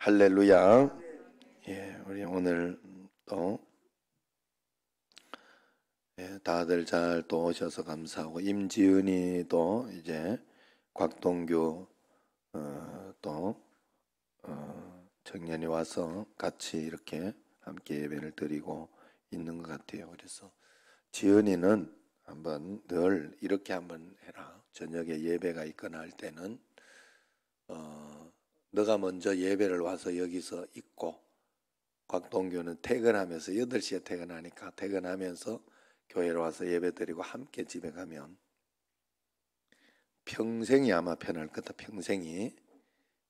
할렐루야. 예, 우리 오늘 또 예, 다들 잘 또 오셔서 감사하고 임지은이도 이제 곽동규 어, 또 어, 청년이 와서 같이 이렇게 함께 예배를 드리고 있는 것 같아요. 그래서 지은이는 한번 늘 이렇게 한번 해라. 저녁에 예배가 있거나 할 때는 어, 너가 먼저 예배를 와서 여기서 있고 곽동규는 퇴근하면서 8시에 퇴근하니까 퇴근하면서 교회로 와서 예배드리고 함께 집에 가면 평생이 아마 편할 거다. 평생이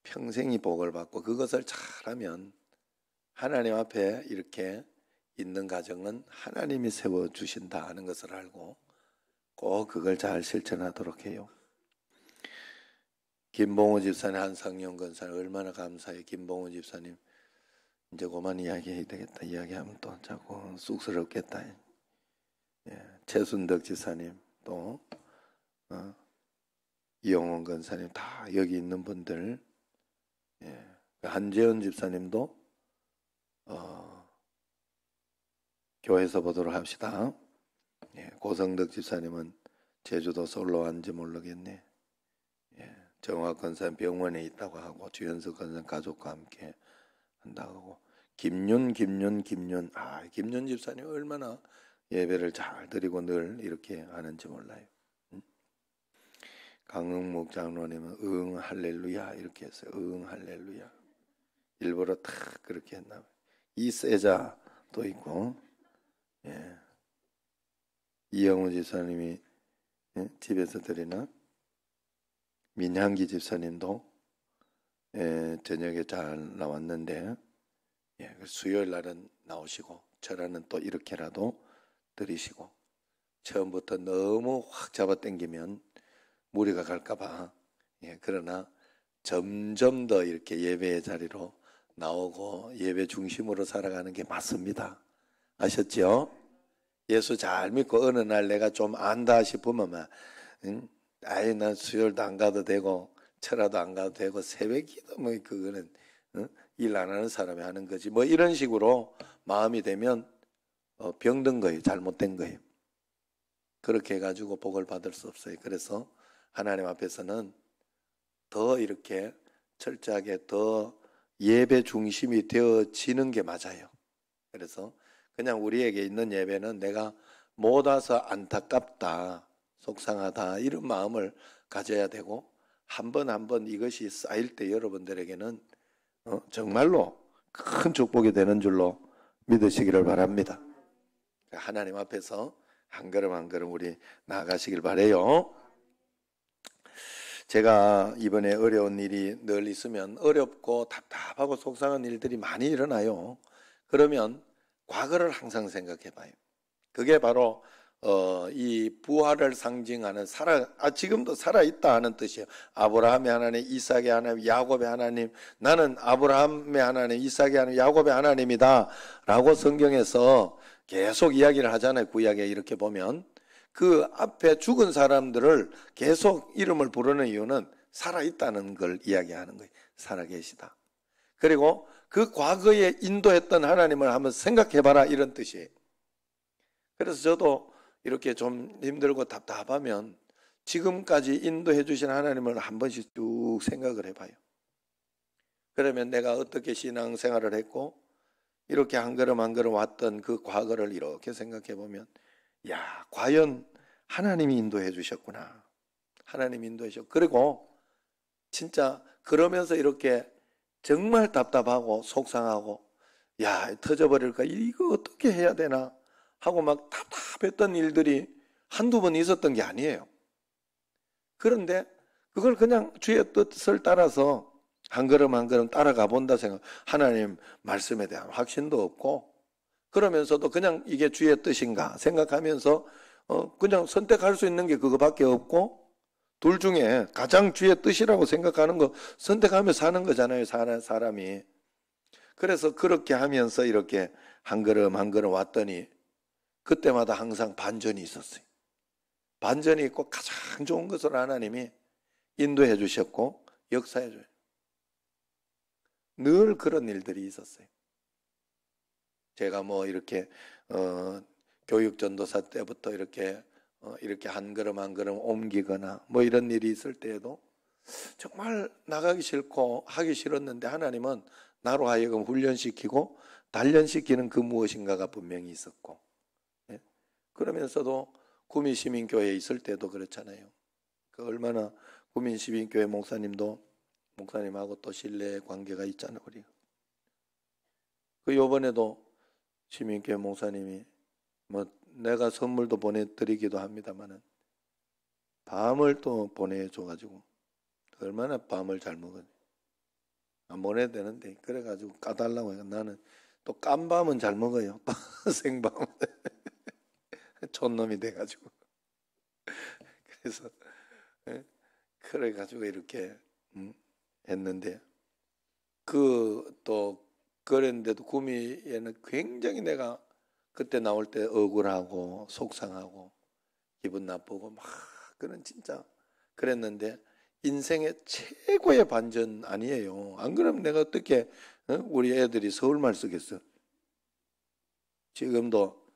평생이 복을 받고 그것을 잘하면 하나님 앞에 이렇게 있는 가정은 하나님이 세워 주신다 하는 것을 알고 꼭 그걸 잘 실천하도록 해요. 김봉호 집사님, 한상용 권사님 얼마나 감사해요. 김봉호 집사님 이제 그만 이야기해야 되겠다. 이야기하면 또 자꾸 쑥스럽겠다. 예. 최순덕 집사님 또 어? 이영원 권사님 다 여기 있는 분들 예. 그 한재현 집사님도 어, 교회에서 보도록 합시다. 예. 고성덕 집사님은 제주도 솔로 왔는지 모르겠네. 정화 권사 병원에 있다고 하고 주현석 권사 가족과 함께 한다고 하고 김윤 김윤 김윤 아 김윤 집사님 얼마나 예배를 잘 드리고 늘 이렇게 하는지 몰라요. 강흥목 장로님은 응 할렐루야 이렇게 했어요. 응 할렐루야 일부러 탁 그렇게 했나 봐요. 이세자도 있고 예. 이영훈 집사님이 예? 집에서 드리나 민향기 집사님도 예, 저녁에 잘 나왔는데 예, 그 수요일 날은 나오시고 저라는 또 이렇게라도 들이시고 처음부터 너무 확 잡아당기면 무리가 갈까봐 예, 그러나 점점 더 이렇게 예배의 자리로 나오고 예배 중심으로 살아가는 게 맞습니다. 아셨지요 예수 잘 믿고 어느 날 내가 좀 안다 싶으면 응? 아이 난 수혈도 안 가도 되고 철화도 안 가도 되고 새벽기도 뭐 그거는 응? 일 안 하는 사람이 하는 거지 뭐 이런 식으로 마음이 되면 어, 병든 거예요 잘못된 거예요 그렇게 해가지고 복을 받을 수 없어요 그래서 하나님 앞에서는 더 이렇게 철저하게 더 예배 중심이 되어지는 게 맞아요 그래서 그냥 우리에게 있는 예배는 내가 못 와서 안타깝다 속상하다 이런 마음을 가져야 되고 한 번 한 번 이것이 쌓일 때 여러분들에게는 어, 정말로 큰 축복이 되는 줄로 믿으시기를 바랍니다. 하나님 앞에서 한 걸음 한 걸음 우리 나아가시길 바래요. 제가 이번에 어려운 일이 늘 있으면 어렵고 답답하고 속상한 일들이 많이 일어나요. 그러면 과거를 항상 생각해 봐요. 그게 바로 어, 이 부활을 상징하는 살아 아 지금도 살아 있다 하는 뜻이에요. 아브라함의 하나님, 이삭의 하나님, 야곱의 하나님. 나는 아브라함의 하나님, 이삭의 하나님, 야곱의 하나님이다라고 성경에서 계속 이야기를 하잖아요. 구약에 그 이렇게 보면 그 앞에 죽은 사람들을 계속 이름을 부르는 이유는 살아 있다는 걸 이야기하는 거예요. 살아 계시다. 그리고 그 과거에 인도했던 하나님을 한번 생각해 봐라 이런 뜻이에요. 그래서 저도 이렇게 좀 힘들고 답답하면 지금까지 인도해 주신 하나님을 한 번씩 쭉 생각을 해봐요. 그러면 내가 어떻게 신앙생활을 했고 이렇게 한 걸음 한 걸음 왔던 그 과거를 이렇게 생각해 보면 야 과연 하나님이 인도해 주셨구나. 하나님 인도해 주셨. 고 그리고 진짜 그러면서 이렇게 정말 답답하고 속상하고 야 터져버릴까 이거 어떻게 해야 되나 하고 막 답답했던 일들이 한두 번 있었던 게 아니에요. 그런데 그걸 그냥 주의 뜻을 따라서 한 걸음 한 걸음 따라가 본다 생각. 하나님 말씀에 대한 확신도 없고 그러면서도 그냥 이게 주의 뜻인가 생각하면서 어 그냥 선택할 수 있는 게 그거밖에 없고 둘 중에 가장 주의 뜻이라고 생각하는 거 선택하며 사는 거잖아요. 사 사람이. 그래서 그렇게 하면서 이렇게 한 걸음 한 걸음 왔더니 그때마다 항상 반전이 있었어요. 반전이 있고 가장 좋은 것을 하나님이 인도해 주셨고 역사해 줘요. 늘 그런 일들이 있었어요. 제가 뭐 이렇게 어, 교육 전도사 때부터 이렇게 어, 이렇게 한 걸음 한 걸음 옮기거나 뭐 이런 일이 있을 때에도 정말 나가기 싫고 하기 싫었는데 하나님은 나로 하여금 훈련시키고 단련시키는 그 무엇인가가 분명히 있었고 그러면서도 구민시민교회에 있을 때도 그렇잖아요. 그 얼마나 구민시민교회 목사님도 목사님하고 또 신뢰 관계가 있잖아요. 우리. 그 요번에도 시민교회 목사님이 뭐 내가 선물도 보내드리기도 합니다만은 밤을 또 보내줘가지고 얼마나 밤을 잘 먹었니? 안 아, 보내야 되는데 그래가지고 까달라고 해요. 나는 또 깐밤은 잘 먹어요. 생밤. 그 존놈이 돼가지고 그래서 예, 그래 가지고 이렇게 음, 했는데 그 또 그랬는데도 구미에는 굉장히 내가 그때 나올 때 억울하고 속상하고 기분 나쁘고 막 그런 진짜 그랬는데 인생의 최고의 반전 아니에요. 안 그러면 내가 어떻게 어, 우리 애들이 서울말 쓰겠어? 지금도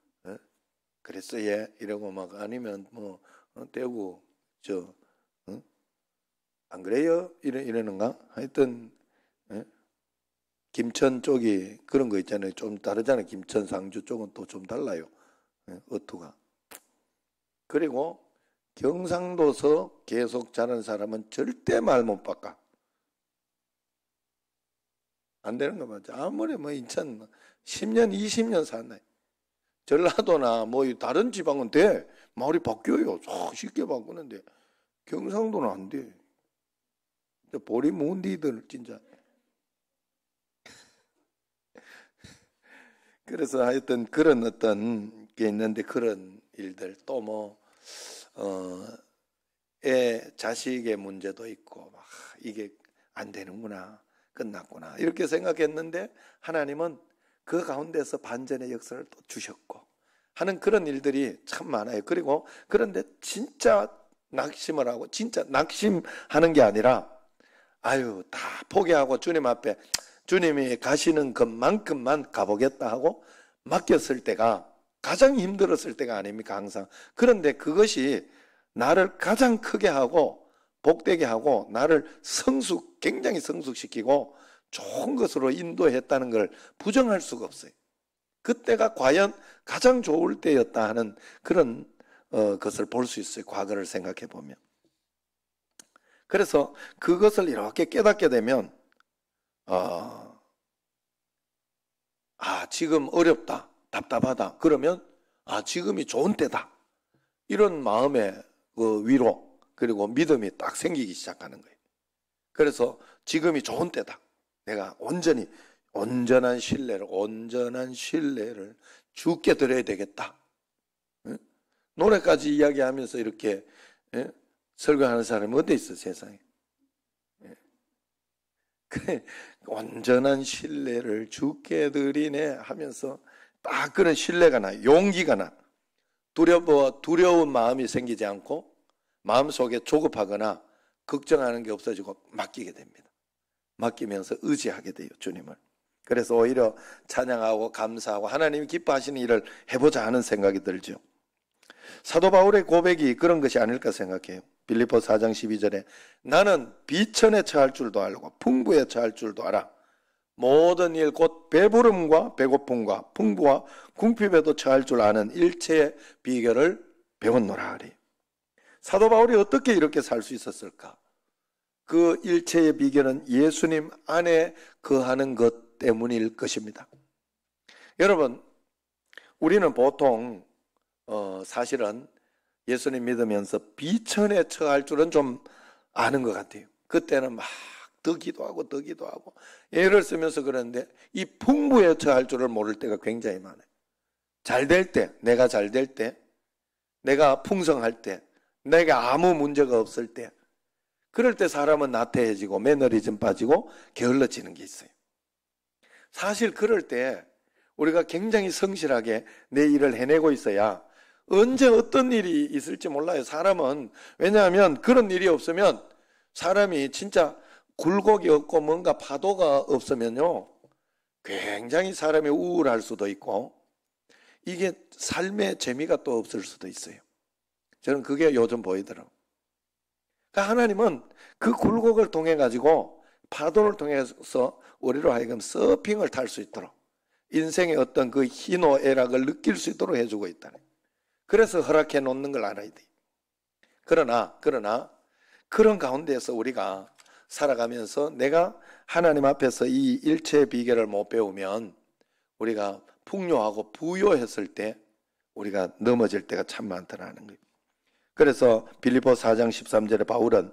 그랬어 예 이러고 막 아니면 뭐 어, 대구 저안 응? 그래요 이래 이러는가 하여튼 예? 김천 쪽이 그런 거 있잖아요 좀 다르잖아요 김천 상주 쪽은 또 좀 달라요 예? 어투가 그리고 경상도서 계속 자는 사람은 절대 말 못 바꿔 안 되는 거 맞죠 아무리 뭐 인천 10년 뭐 20년 사나요 전라도나 뭐 다른 지방은 돼. 마이 바뀌어요. 쉽게 바꾸는데 경상도는 안 돼. 보리 문디들 진짜. 그래서 하여튼 그런 어떤 게 있는데 그런 일들 또 뭐, 어, 애, 자식의 문제도 있고, 막, 이게 안 되는구나, 끝났구나, 이렇게 생각했는데 하나님은 그 가운데서 반전의 역사를 또 주셨고 하는 그런 일들이 참 많아요. 그리고 그런데 진짜 낙심을 하고 진짜 낙심하는 게 아니라 아유 다 포기하고 주님 앞에 주님이 가시는 것만큼만 가보겠다 하고 맡겼을 때가 가장 힘들었을 때가 아닙니까 항상 그런데 그것이 나를 가장 크게 하고 복되게 하고 나를 성숙 굉장히 성숙시키고 좋은 것으로 인도했다는 걸 부정할 수가 없어요. 그때가 과연 가장 좋을 때였다 하는 그런 어, 것을 볼 수 있어요. 과거를 생각해 보면. 그래서 그것을 이렇게 깨닫게 되면 어, 아 지금 어렵다, 답답하다. 그러면 아 지금이 좋은 때다. 이런 마음의 그 위로 그리고 믿음이 딱 생기기 시작하는 거예요. 그래서 지금이 좋은 때다. 내가 온전히 온전한 신뢰를 온전한 신뢰를 주께 드려야 되겠다. 노래까지 이야기하면서 이렇게 설교하는 사람이 어디 있어 세상에? 예. 그래 온전한 신뢰를 주께 드리네 하면서 딱 그런 신뢰가 나, 용기가 나. 두려워 두려운 마음이 생기지 않고 마음 속에 조급하거나 걱정하는 게 없어지고 맡기게 됩니다. 맡기면서 의지하게 돼요, 주님을. 그래서 오히려 찬양하고 감사하고 하나님이 기뻐하시는 일을 해보자 하는 생각이 들죠. 사도 바울의 고백이 그런 것이 아닐까 생각해요. 빌리포 4장 12절에 나는 비천에 처할 줄도 알고 풍부에 처할 줄도 알아. 모든 일 곧 배부름과 배고픔과 풍부와 궁핍에도 처할 줄 아는 일체의 비결을 배웠노라 하리. 사도 바울이 어떻게 이렇게 살 수 있었을까? 그 일체의 비결은 예수님 안에 거하는 것 때문일 것입니다. 여러분, 우리는 보통 어, 사실은 예수님 믿으면서 비천에 처할 줄은 좀 아는 것 같아요. 그때는 막 더 기도하고 더 기도하고 예를 쓰면서 그러는데 이 풍부에 처할 줄을 모를 때가 굉장히 많아요. 잘 될 때, 내가 잘 될 때, 내가 풍성할 때, 내가 아무 문제가 없을 때, 그럴 때 사람은 나태해지고 매너리즘 빠지고 게을러지는 게 있어요. 사실 그럴 때 우리가 굉장히 성실하게 내 일을 해내고 있어야 언제 어떤 일이 있을지 몰라요. 사람은 왜냐하면 그런 일이 없으면 사람이 진짜 굴곡이 없고 뭔가 파도가 없으면요. 굉장히 사람이 우울할 수도 있고 이게 삶의 재미가 또 없을 수도 있어요. 저는 그게 요즘 보이더라고요. 그러니까 하나님은 그 굴곡을 통해 가지고 파도를 통해서 우리로 하여금 서핑을 탈 수 있도록 인생의 어떤 그 희노애락을 느낄 수 있도록 해주고 있다는. 그래서 허락해 놓는 걸 알아야 돼. 그러나 그러나 그런 가운데에서 우리가 살아가면서 내가 하나님 앞에서 이 일체 의 비결을 못 배우면 우리가 풍요하고 부요했을 때 우리가 넘어질 때가 참 많다라는 거예요. 그래서 빌리보 4장 13절에 바울은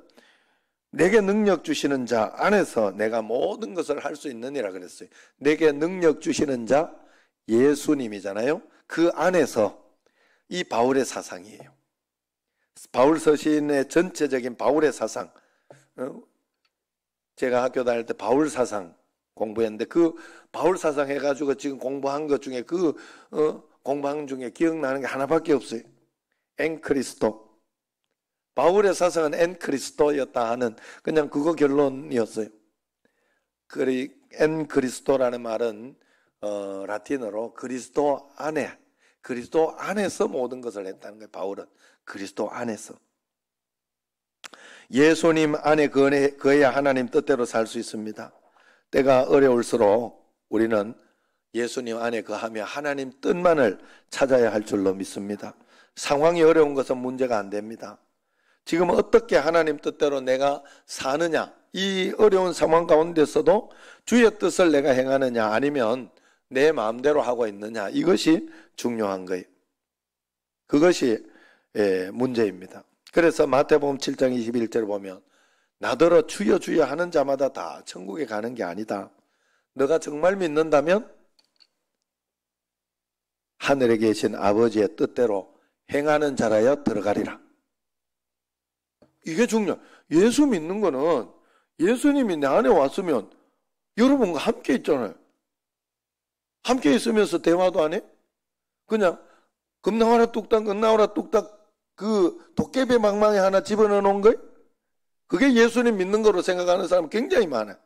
내게 능력 주시는 자 안에서 내가 모든 것을 할 수 있느니라 그랬어요. 내게 능력 주시는 자 예수님이잖아요. 그 안에서 이 바울의 사상이에요. 바울 서신의 전체적인 바울의 사상. 어? 제가 학교 다닐 때 바울 사상 공부했는데 그 바울 사상 해가지고 지금 공부한 것 중에 그 어? 공부한 중에 기억나는 게 하나밖에 없어요. 앵크리스토. 바울의 사상은 엔크리스도였다 하는 그냥 그거 결론이었어요. 그리 엔크리스도라는 말은 어, 라틴어로 그리스도 안에 그리스도 안에서 모든 것을 했다는 거예요. 바울은 그리스도 안에서 예수님 안에 그어야 하나님 뜻대로 살 수 있습니다. 때가 어려울수록 우리는 예수님 안에 그하며 하나님 뜻만을 찾아야 할 줄로 믿습니다. 상황이 어려운 것은 문제가 안 됩니다. 지금 어떻게 하나님 뜻대로 내가 사느냐 이 어려운 상황 가운데서도 주의 뜻을 내가 행하느냐 아니면 내 마음대로 하고 있느냐 이것이 중요한 거예요. 그것이 예, 문제입니다. 그래서 마태복음 7장 21절 보면 나더러 주여 주여 하는 자마다 다 천국에 가는 게 아니다. 너가 정말 믿는다면 하늘에 계신 아버지의 뜻대로 행하는 자라여 들어가리라. 이게 중요. 예수 믿는 거는 예수님이 내 안에 왔으면 여러분과 함께 있잖아요. 함께 있으면서 대화도 안 해? 그냥 금나와라 뚝딱 금나와라 뚝딱 그 도깨비 망망에 하나 집어넣어 놓은 거예요? 그게 예수님 믿는 거로 생각하는 사람 굉장히 많아요.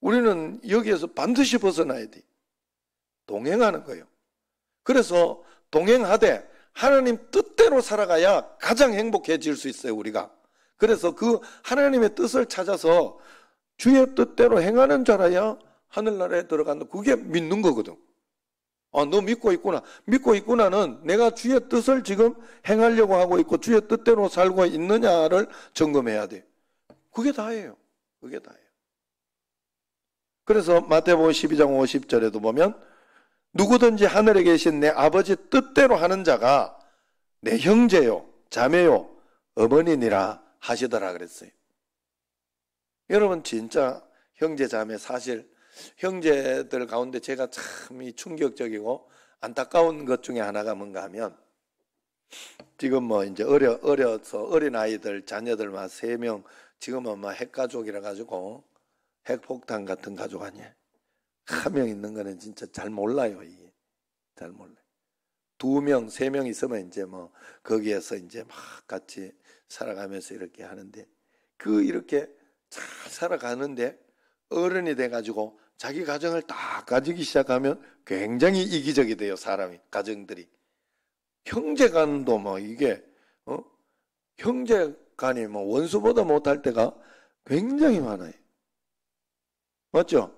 우리는 여기에서 반드시 벗어나야 돼. 동행하는 거예요. 그래서 동행하되 하나님 뜻대로 살아가야 가장 행복해질 수 있어요, 우리가. 그래서 그 하나님의 뜻을 찾아서 주의 뜻대로 행하는 자라야 하늘나라에 들어간다. 그게 믿는 거거든. 아, 너 믿고 있구나. 믿고 있구나는 내가 주의 뜻을 지금 행하려고 하고 있고 주의 뜻대로 살고 있느냐를 점검해야 돼. 그게 다예요. 그게 다예요. 그래서 마태복음 12장 50절에도 보면 누구든지 하늘에 계신 내 아버지 뜻대로 하는 자가 내 형제요, 자매요, 어머니니라 하시더라 그랬어요. 여러분 진짜 형제 자매 사실 형제들 가운데 제가 참이 충격적이고 안타까운 것 중에 하나가 뭔가 하면 지금 뭐 이제 어려 어려서 어린 아이들 자녀들만 세 명 지금은 뭐 핵가족이라 가지고 핵폭탄 같은 가족 아니에요. 한명 있는 거는 진짜 잘 몰라요. 이게. 잘몰라두 명, 세 명 있으면 이제 뭐 거기에서 이제 막 같이 살아가면서 이렇게 하는데 그 이렇게 잘 살아가는데 어른이 돼가지고 자기 가정을 다 가지기 시작하면 굉장히 이기적이 돼요, 사람이, 가정들이. 형제 간도 뭐 이게, 어? 형제 간이 뭐 원수보다 못할 때가 굉장히 많아요. 맞죠?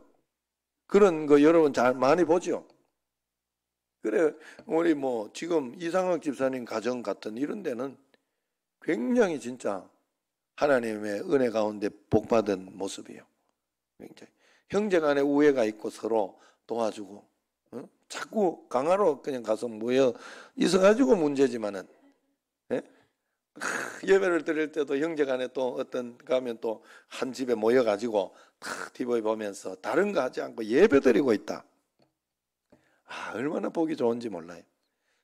그런 거 여러분 잘 많이 보죠. 그래 우리 뭐 지금 이상학 집사님 가정 같은 이런 데는 굉장히 진짜 하나님의 은혜 가운데 복 받은 모습이에요. 굉장히 형제 간에 우애가 있고 서로 도와주고 어? 자꾸 강화로 그냥 가서 모여 있어가지고 문제지만은 예배를 드릴 때도 형제간에 또 어떤 가면 또 한 집에 모여가지고 탁 TV 보면서 다른 거 하지 않고 예배 드리고 있다. 아 얼마나 보기 좋은지 몰라요.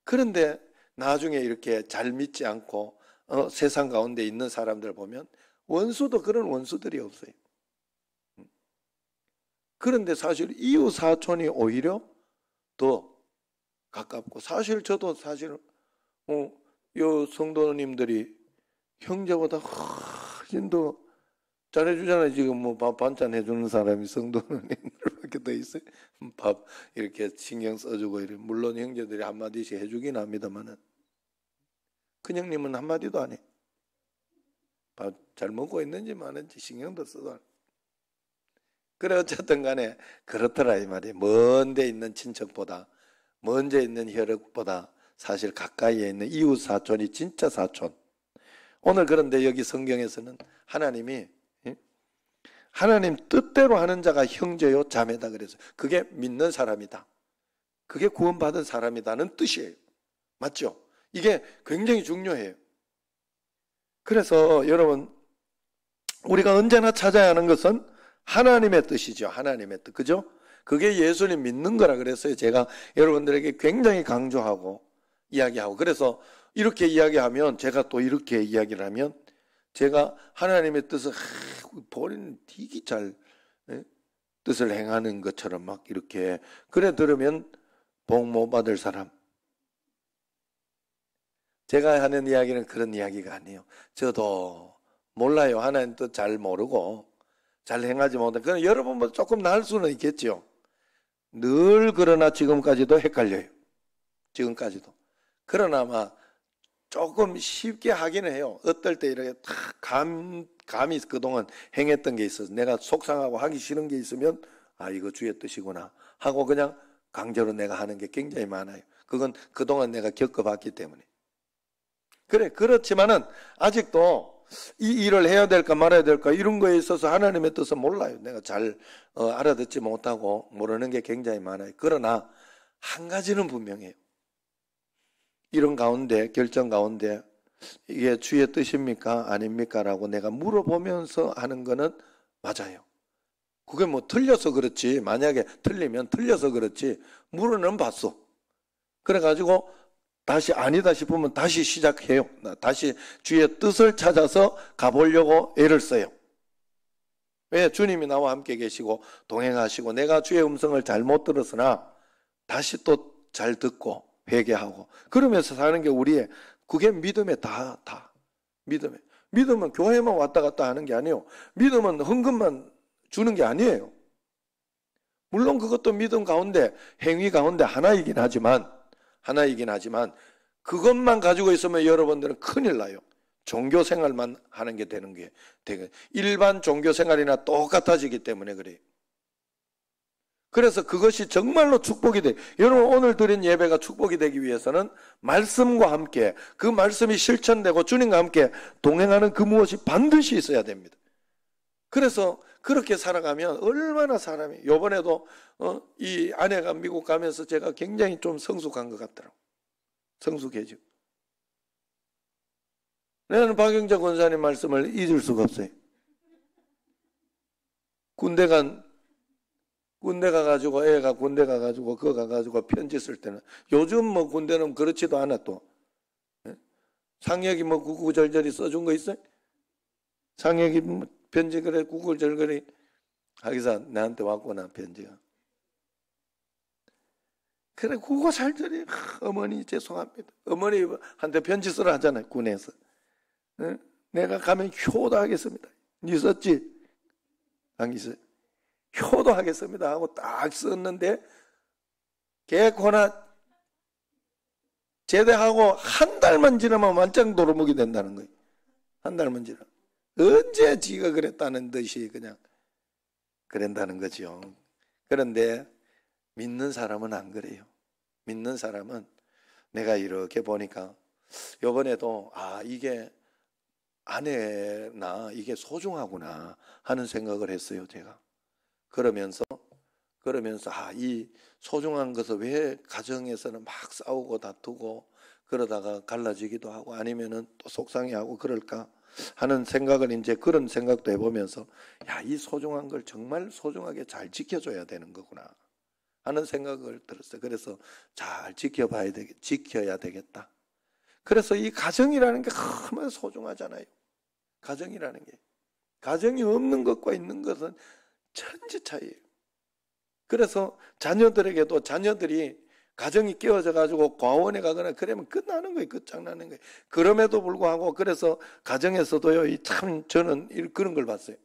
그런데 나중에 이렇게 잘 믿지 않고 어, 세상 가운데 있는 사람들 보면 원수도 그런 원수들이 없어요. 음. 그런데 사실 이웃 사촌이 오히려 더 가깝고 사실 저도 사실 어, 요 성도님들이 형제보다 훨씬 더 잘해주잖아요. 지금 뭐 밥 반찬 해주는 사람이 성도님들밖에 더 있어요. 밥 이렇게 신경 써주고 이래. 물론 형제들이 한마디씩 해주긴 합니다만은 큰형님은 한마디도 안 해. 밥 잘 먹고 있는지 마은지 신경도 써도 안 해. 그래 어쨌든 간에 그렇더라 이 말이 먼데 있는 친척보다 먼데 있는 혈육보다 사실 가까이에 있는 이웃 사촌이 진짜 사촌. 오늘 그런데 여기 성경에서는 하나님이 하나님 뜻대로 하는 자가 형제요 자매다 그래서 그게 믿는 사람이다. 그게 구원받은 사람이다는 뜻이에요. 맞죠? 이게 굉장히 중요해요. 그래서 여러분 우리가 언제나 찾아야 하는 것은 하나님의 뜻이죠. 하나님의 뜻. 그죠? 그게 예수님 믿는 거라 그래서 제가 여러분들에게 굉장히 강조하고 이야기하고 그래서 이렇게 이야기하면 제가 또 이렇게 이야기를 하면 제가 하나님의 뜻을 버리는 되게 잘 예? 뜻을 행하는 것처럼 막 이렇게 그래 들으면 복 못 받을 사람 제가 하는 이야기는 그런 이야기가 아니에요. 저도 몰라요. 하나님 뜻 잘 모르고 잘 행하지 못한 그럼 여러분보다 조금 나을 수는 있겠죠늘 그러나 지금까지도 헷갈려요. 지금까지도. 그러나마 아 조금 쉽게 하기는 해요. 어떨 때 이렇게 감, 감히 그동안 행했던 게 있어서 내가 속상하고 하기 싫은 게 있으면 아, 이거 주의 뜻이구나 하고 그냥 강제로 내가 하는 게 굉장히 많아요. 그건 그동안 내가 겪어봤기 때문에. 그래, 그렇지만은 아직도 이 일을 해야 될까 말아야 될까 이런 거에 있어서 하나님의 뜻을 몰라요. 내가 잘 어, 알아듣지 못하고 모르는 게 굉장히 많아요. 그러나 한 가지는 분명해요. 이런 가운데 결정 가운데 이게 주의 뜻입니까 아닙니까라고 내가 물어보면서 하는 거는 맞아요. 그게 뭐 틀려서 그렇지 만약에 틀리면 틀려서 그렇지 물어는 봤어. 그래가지고 다시 아니다 싶으면 다시 시작해요. 다시 주의 뜻을 찾아서 가보려고 애를 써요. 왜 주님이 나와 함께 계시고 동행하시고 내가 주의 음성을 잘 못 들었으나 다시 또 잘 듣고 회개하고 그러면서 사는 게 우리의 그게 믿음의 다 다. 믿음의 믿음은 교회만 왔다 갔다 하는 게 아니에요. 믿음은 헌금만 주는 게 아니에요. 물론 그것도 믿음 가운데 행위 가운데 하나이긴 하지만 하나이긴 하지만 그것만 가지고 있으면 여러분들은 큰일 나요. 종교 생활만 하는 게 되는 게 되게 일반 종교 생활이나 똑같아지기 때문에 그래요. 그래서 그것이 정말로 축복이 돼. 여러분 오늘 드린 예배가 축복이 되기 위해서는 말씀과 함께 그 말씀이 실천되고 주님과 함께 동행하는 그 무엇이 반드시 있어야 됩니다. 그래서 그렇게 살아가면 얼마나 사람이 요번에도 어, 이 아내가 미국 가면서 제가 굉장히 좀 성숙한 것 같더라고. 성숙해지고. 나는 박영자 권사님 말씀을 잊을 수가 없어요. 군대 간 군대 가가지고 애가 군대 가가지고 그거 가가지고 편지 쓸 때는 요즘 뭐 군대는 그렇지도 않아 또 예? 상혁이 뭐 구구절절히 써준 거 있어요? 상혁이 뭐 편지 그래 구구절절히 하기사 나한테 왔구나 편지가 그래 구구절절히 어머니 죄송합니다 어머니한테 편지 쓰라 하잖아요 군에서 예? 내가 가면 효도하겠습니다 니 썼지? 안 있어요? 효도하겠습니다 하고 딱 썼는데 개코나 제대하고 한 달만 지나면 완장 도루묵이 된다는 거예요. 한 달만 지나. 언제 지가 그랬다는 듯이 그냥 그런다는 거죠. 그런데 믿는 사람은 안 그래요. 믿는 사람은 내가 이렇게 보니까 요번에도 아 이게 아내나 이게 소중하구나 하는 생각을 했어요, 제가. 그러면서 그러면서 아, 이 소중한 것을 왜 가정에서는 막 싸우고 다투고 그러다가 갈라지기도 하고 아니면은 또 속상해하고 그럴까 하는 생각을 이제 그런 생각도 해보면서 야, 이 소중한 걸 정말 소중하게 잘 지켜줘야 되는 거구나 하는 생각을 들었어요. 그래서 잘 지켜봐야 되겠, 지켜야 되겠다. 그래서 이 가정이라는 게 얼마나 소중하잖아요. 가정이라는 게. 가정이 없는 것과 있는 것은 천지 차이예요. 그래서 자녀들에게도 자녀들이 가정이 깨어져 가지고 과원에 가거나 그러면 끝나는 거예요. 끝장나는 거예요. 그럼에도 불구하고 그래서 가정에서도요. 참 저는 그런 걸 봤어요.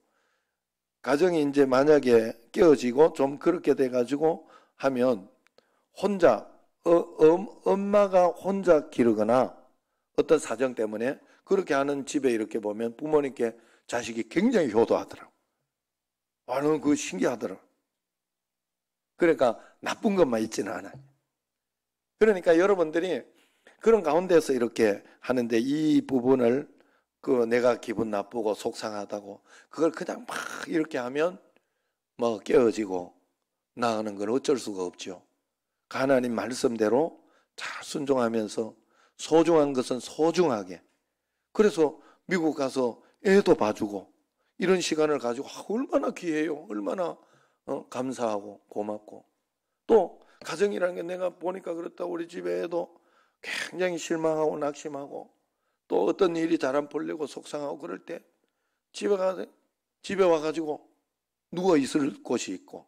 가정이 이제 만약에 깨어지고 좀 그렇게 돼 가지고 하면 혼자 어, 음, 엄마가 혼자 기르거나 어떤 사정 때문에 그렇게 하는 집에 이렇게 보면 부모님께 자식이 굉장히 효도하더라고. 요 아, 는 그거 신기하더라. 그러니까 나쁜 것만 있지는 않아요. 그러니까 여러분들이 그런 가운데서 이렇게 하는데 이 부분을 그 내가 기분 나쁘고 속상하다고 그걸 그냥 막 이렇게 하면 뭐 깨어지고 나가는 건 어쩔 수가 없죠. 하나님 말씀대로 잘 순종하면서 소중한 것은 소중하게. 그래서 미국 가서 애도 봐주고 이런 시간을 가지고 아, 얼마나 귀해요. 얼마나 어, 감사하고 고맙고 또 가정이라는 게 내가 보니까 그렇다 우리 집에도 굉장히 실망하고 낙심하고 또 어떤 일이 잘 안 풀리고 속상하고 그럴 때 집에 가 집에 와가지고 누워 있을 곳이 있고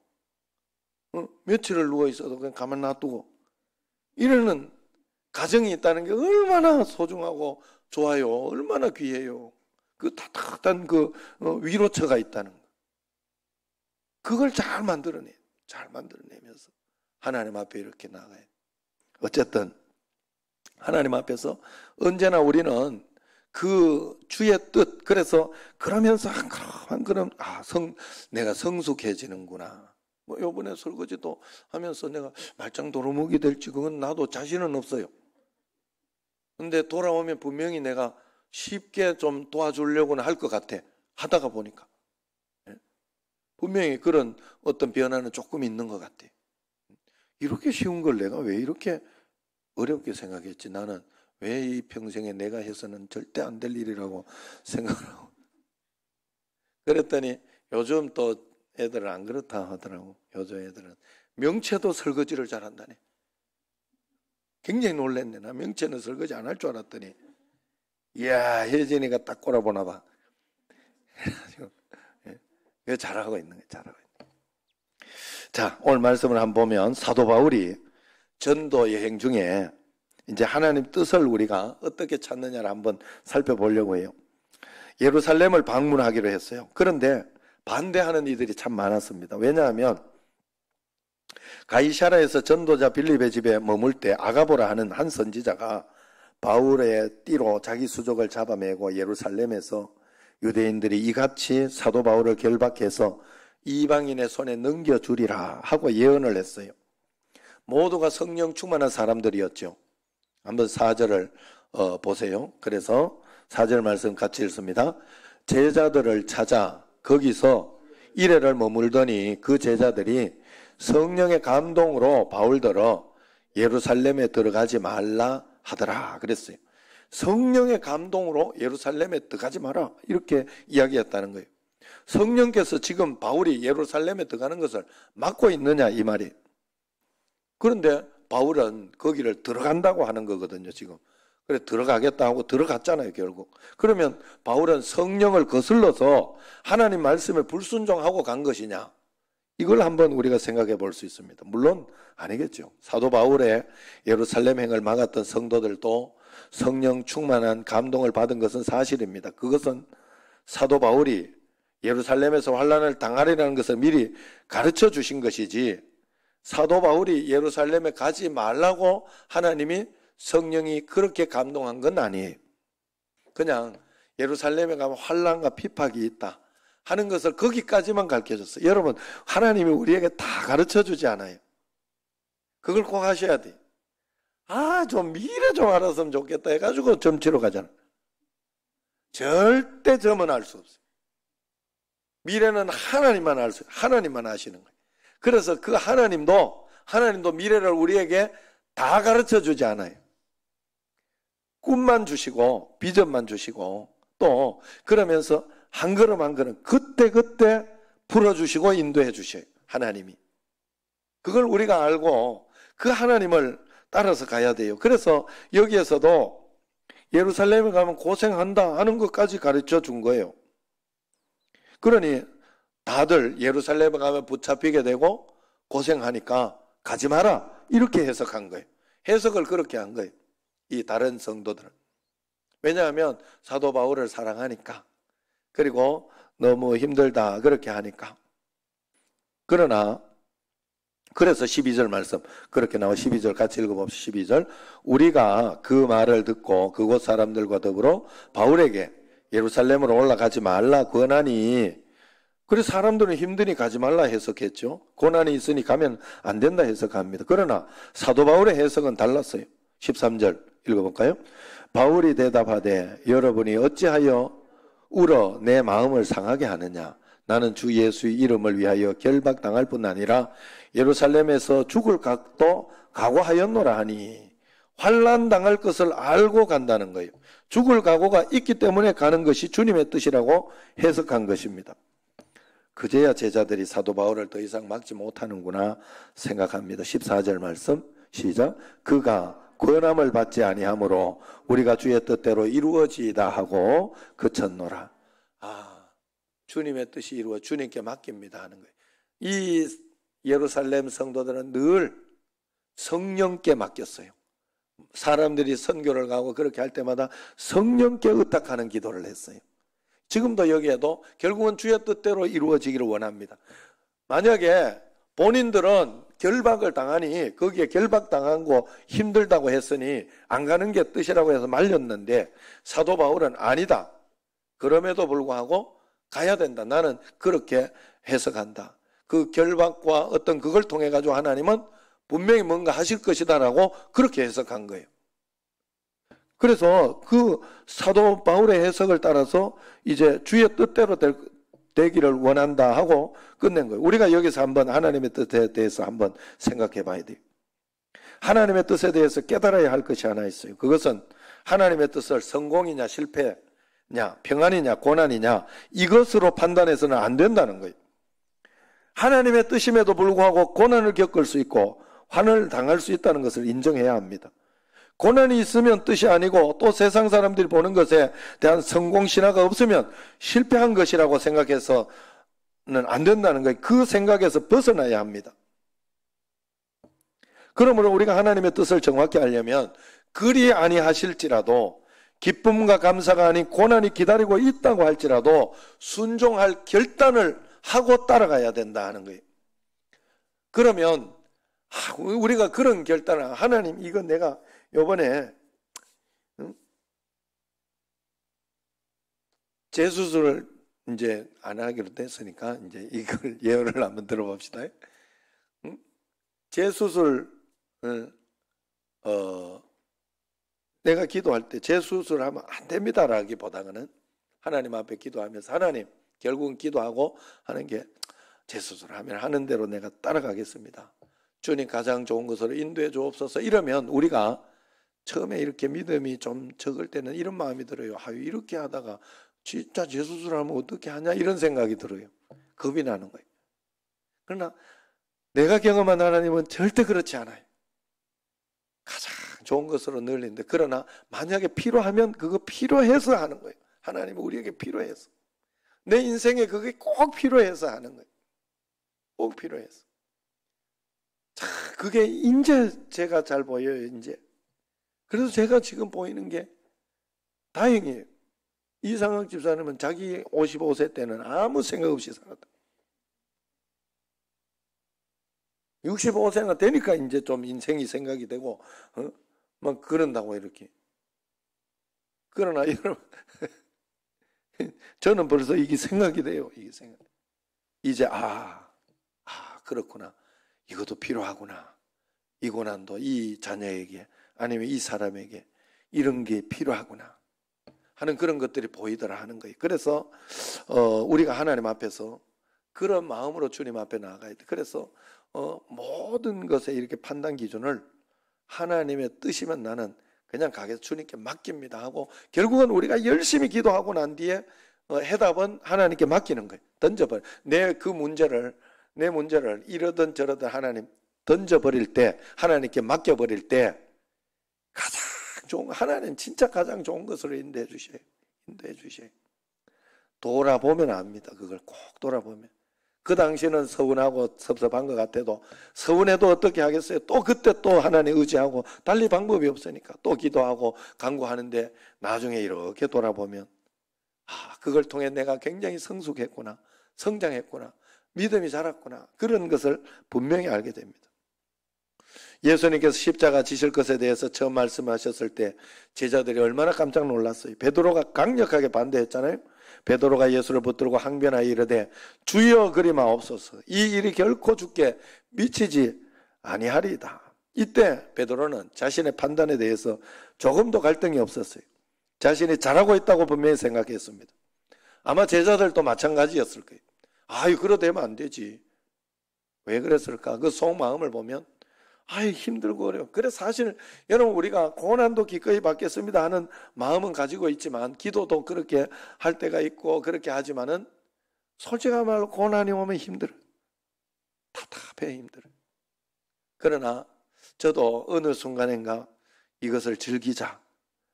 어? 며칠을 누워 있어도 그냥 가만 놔두고 이러는 가정이 있다는 게 얼마나 소중하고 좋아요, 얼마나 귀해요. 그 따뜻한 그 어, 위로처가 있다는 거. 그걸 잘 만들어내. 잘 만들어내면서 하나님 앞에 이렇게 나가요. 어쨌든 하나님 앞에서 언제나 우리는 그 주의 뜻 그래서 그러면서 한 걸음 한아성 내가 성숙해지는구나. 뭐 요번에 설거지도 하면서 내가 말짱 도루묵이 될지 그건 나도 자신은 없어요. 근데 돌아오면 분명히 내가 쉽게 좀 도와주려고는 할 것 같아. 하다가 보니까. 예? 분명히 그런 어떤 변화는 조금 있는 것 같아. 이렇게 쉬운 걸 내가 왜 이렇게 어렵게 생각했지? 나는 왜 이 평생에 내가 해서는 절대 안 될 일이라고 생각하고. 을 그랬더니 요즘 또 애들은 안 그렇다 하더라고. 여자 애들은 명체도 설거지를 잘한다네. 굉장히 놀랬네. 나명체는 설거지 안 할 줄 알았더니 이야, 혜진이가 딱 꼬라보나 봐. 그래가지고, 예. 잘하고 있는 거야, 잘하고 있는 자, 오늘 말씀을 한번 보면 사도 바울이 전도 여행 중에 이제 하나님 뜻을 우리가 어떻게 찾느냐를 한번 살펴보려고 해요. 예루살렘을 방문하기로 했어요. 그런데 반대하는 이들이 참 많았습니다. 왜냐하면 가이샤라에서 전도자 빌립의 집에 머물 때 아가보라 하는 한 선지자가 바울의 띠로 자기 수족을 잡아매고 예루살렘에서 유대인들이 이같이 사도 바울을 결박해서 이방인의 손에 넘겨주리라 하고 예언을 했어요. 모두가 성령 충만한 사람들이었죠. 한번 사절을 어, 보세요. 그래서 사절 말씀 같이 읽습니다. 제자들을 찾아 거기서 이래를 머물더니 그 제자들이 성령의 감동으로 바울더러 예루살렘에 들어가지 말라 하더라 그랬어요. 성령의 감동으로 예루살렘에 들어가지 마라 이렇게 이야기했다는 거예요. 성령께서 지금 바울이 예루살렘에 들어가는 것을 막고 있느냐 이 말이. 그런데 바울은 거기를 그 들어간다고 하는 거거든요, 지금. 그래 들어가겠다 하고 들어갔잖아요, 결국. 그러면 바울은 성령을 거슬러서 하나님 말씀에 불순종하고 간 것이냐? 이걸 한번 우리가 생각해 볼 수 있습니다. 물론 아니겠죠. 사도 바울의 예루살렘 행을 막았던 성도들도 성령 충만한 감동을 받은 것은 사실입니다. 그것은 사도 바울이 예루살렘에서 환란을 당하리라는 것을 미리 가르쳐 주신 것이지 사도 바울이 예루살렘에 가지 말라고 하나님이 성령이 그렇게 감동한 건 아니에요. 그냥 예루살렘에 가면 환란과 핍박이 있다. 하는 것을 거기까지만 가르쳐 줬어요. 여러분, 하나님이 우리에게 다 가르쳐 주지 않아요. 그걸 꼭 하셔야 돼. 아, 좀 미래 좀 알았으면 좋겠다 해가지고 점치러 가잖아. 절대 점은 알 수 없어요. 미래는 하나님만 알 수, 하나님만 아시는 거예요. 그래서 그 하나님도, 하나님도 미래를 우리에게 다 가르쳐 주지 않아요. 꿈만 주시고, 비전만 주시고, 또, 그러면서 한 걸음 한 걸음 그때그때 풀어주시고 인도해 주셔요. 하나님이. 그걸 우리가 알고 그 하나님을 따라서 가야 돼요. 그래서 여기에서도 예루살렘에 가면 고생한다 하는 것까지 가르쳐 준 거예요. 그러니 다들 예루살렘에 가면 붙잡히게 되고 고생하니까 가지 마라. 이렇게 해석한 거예요. 해석을 그렇게 한 거예요. 이 다른 성도들은. 왜냐하면 사도 바울을 사랑하니까. 그리고 너무 힘들다. 그렇게 하니까. 그러나, 그래서 12절 말씀, 그렇게 나와 12절 같이 읽어봅시다. 12절. 우리가 그 말을 듣고 그곳 사람들과 더불어 바울에게 예루살렘으로 올라가지 말라 권하니, 그래서 사람들은 힘드니 가지 말라 해석했죠. 고난이 있으니 가면 안 된다 해석합니다. 그러나 사도 바울의 해석은 달랐어요. 13절 읽어볼까요? 바울이 대답하되 여러분이 어찌하여 울어 내 마음을 상하게 하느냐? 나는 주 예수의 이름을 위하여 결박당할 뿐 아니라 예루살렘에서 죽을 각도 각오하였노라 하니 환란 당할 것을 알고 간다는 거예요. 죽을 각오가 있기 때문에 가는 것이 주님의 뜻이라고 해석한 것입니다. 그제야 제자들이 사도 바울을 더 이상 막지 못하는구나 생각합니다. 14절 말씀 시작. 그가 구원함을 받지 아니하므로 우리가 주의 뜻대로 이루어지다 하고 그쳤노라. 아, 주님의 뜻이 이루어 주님께 맡깁니다 하는 거예요. 이 예루살렘 성도들은 늘 성령께 맡겼어요. 사람들이 선교를 가고 그렇게 할 때마다 성령께 의탁하는 기도를 했어요. 지금도 여기에도 결국은 주의 뜻대로 이루어지기를 원합니다. 만약에 본인들은 결박을 당하니 거기에 결박당하고 힘들다고 했으니 안 가는 게 뜻이라고 해서 말렸는데 사도 바울은 아니다. 그럼에도 불구하고 가야 된다. 나는 그렇게 해석한다. 그 결박과 어떤 그걸 통해 가지고 하나님은 분명히 뭔가 하실 것이다라고 그렇게 해석한 거예요. 그래서 그 사도 바울의 해석을 따라서 이제 주의 뜻대로 될, 되기를 원한다 하고 끝낸 거예요. 우리가 여기서 한번 하나님의 뜻에 대해서 한번 생각해 봐야 돼요. 하나님의 뜻에 대해서 깨달아야 할 것이 하나 있어요. 그것은 하나님의 뜻을 성공이냐 실패냐, 평안이냐 고난이냐 이것으로 판단해서는 안 된다는 거예요. 하나님의 뜻임에도 불구하고 고난을 겪을 수 있고 환을 당할 수 있다는 것을 인정해야 합니다. 고난이 있으면 뜻이 아니고 또 세상 사람들이 보는 것에 대한 성공 신화가 없으면 실패한 것이라고 생각해서는 안 된다는 거예요. 그 생각에서 벗어나야 합니다. 그러므로 우리가 하나님의 뜻을 정확히 알려면 그리 아니하실지라도 기쁨과 감사가 아닌 고난이 기다리고 있다고 할지라도 순종할 결단을 하고 따라가야 된다 하는 거예요. 그러면 우리가 그런 결단을 하나님 이거 내가 요번에 재수술을 이제 안 하기로 됐으니까 이제 이걸 예언을 한번 들어봅시다. 재수술을 어, 어 내가 기도할 때 재수술하면 을안 됩니다라기보다는 하나님 앞에 기도하면서 하나님 결국은 기도하고 하는 게 재수술하면 을 하는 대로 내가 따라가겠습니다. 주님 가장 좋은 것으로 인도해 주옵소서. 이러면 우리가 처음에 이렇게 믿음이 좀 적을 때는 이런 마음이 들어요. 아유, 이렇게 하다가 진짜 재수술 하면 어떻게 하냐? 이런 생각이 들어요. 겁이 나는 거예요. 그러나 내가 경험한 하나님은 절대 그렇지 않아요. 가장 좋은 것으로 늘린데 그러나 만약에 필요하면 그거 필요해서 하는 거예요. 하나님은 우리에게 필요해서. 내 인생에 그게 꼭 필요해서 하는 거예요. 꼭 필요해서. 자, 그게 이제 제가 잘 보여요, 이제. 그래서 제가 지금 보이는 게 다행이에요. 이상학 집사님은 자기 55세 때는 아무 생각 없이 살았다. 65세나 되니까 이제 좀 인생이 생각이 되고, 어? 막 그런다고 이렇게. 그러나 여러분, 저는 벌써 이게 생각이 돼요. 이게 생각. 이제, 아, 아, 그렇구나. 이것도 필요하구나. 이 고난도 이 자녀에게 아니면 이 사람에게 이런 게 필요하구나 하는 그런 것들이 보이더라 하는 거예요. 그래서 어, 우리가 하나님 앞에서 그런 마음으로 주님 앞에 나아가야 돼. 그래서 어, 모든 것에 이렇게 판단 기준을 하나님의 뜻이면 나는 그냥 가게서 주님께 맡깁니다 하고 결국은 우리가 열심히 기도하고 난 뒤에 어, 해답은 하나님께 맡기는 거예요. 던져버려. 내 그 문제를 내 문제를 이러든 저러든 하나님 던져버릴 때 하나님께 맡겨버릴 때 가장 좋은 하나는 진짜 가장 좋은 것으로 인도해 주셔요. 인도해 주셔요. 돌아보면 압니다. 그걸 꼭 돌아보면. 그 당시는 서운하고 섭섭한 것 같아도 서운해도 어떻게 하겠어요? 또 그때 또 하나님 의지하고 달리 방법이 없으니까 또 기도하고 강구하는데 나중에 이렇게 돌아보면 아, 그걸 통해 내가 굉장히 성숙했구나. 성장했구나. 믿음이 자랐구나. 그런 것을 분명히 알게 됩니다. 예수님께서 십자가 지실 것에 대해서 처음 말씀하셨을 때 제자들이 얼마나 깜짝 놀랐어요. 베드로가 강력하게 반대했잖아요. 베드로가 예수를 붙들고 항변하여 이르되 주여 그리마 없소서 이 일이 결코 죽게 미치지 아니하리이다. 이때 베드로는 자신의 판단에 대해서 조금도 갈등이 없었어요. 자신이 잘하고 있다고 분명히 생각했습니다. 아마 제자들도 마찬가지였을 거예요. 아유 그러다 면안 되지. 왜 그랬을까? 그 속마음을 보면 아이 힘들고 어려워. 그래서 사실 여러분 우리가 고난도 기꺼이 받겠습니다 하는 마음은 가지고 있지만 기도도 그렇게 할 때가 있고 그렇게 하지만은 솔직한 말로 고난이 오면 힘들어. 답답해 힘들어. 그러나 저도 어느 순간인가 이것을 즐기자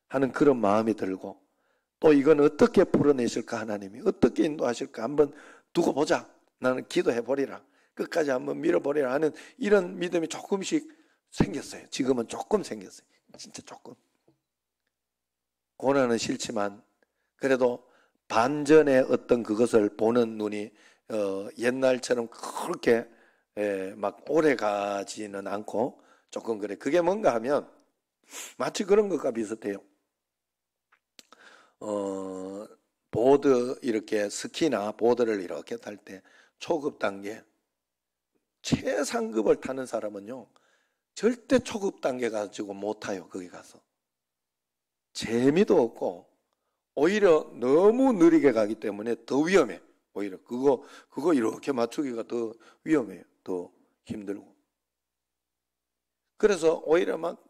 하는 그런 마음이 들고 또 이건 어떻게 풀어내실까 하나님이 어떻게 인도하실까 한번 두고 보자. 나는 기도해 버리라 끝까지 한번 밀어버리라 하는 이런 믿음이 조금씩 생겼어요. 지금은 조금 생겼어요. 진짜 조금. 고난은 싫지만 그래도 반전의 어떤 그것을 보는 눈이 어, 옛날처럼 그렇게 에, 예, 막 오래 가지는 않고 조금 그래. 그게 뭔가 하면 마치 그런 것과 비슷해요. 어, 보드 이렇게 스키나 보드를 이렇게 탈 때 초급 단계 최상급을 타는 사람은요, 절대 초급 단계 가지고 못 타요, 거기 가서. 재미도 없고, 오히려 너무 느리게 가기 때문에 더 위험해. 오히려 그거, 그거 이렇게 맞추기가 더 위험해요. 더 힘들고. 그래서 오히려 막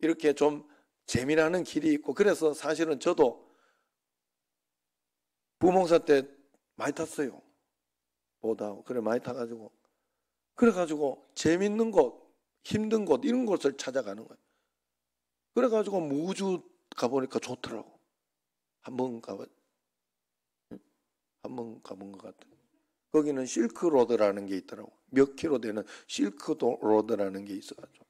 이렇게 좀 재미나는 길이 있고, 그래서 사실은 저도 부몽사 때 많이 탔어요. 보다 그래 많이 타가지고 그래가지고 재밌는 곳, 힘든 곳, 이런 곳을 찾아가는 거예요. 그래가지고 무주 가보니까 좋더라고. 한 번 가봐, 한번 가본 것 같아. 거기는 실크로드라는 게 있더라고. 몇 킬로 되는 실크로드라는 게 있어가지고.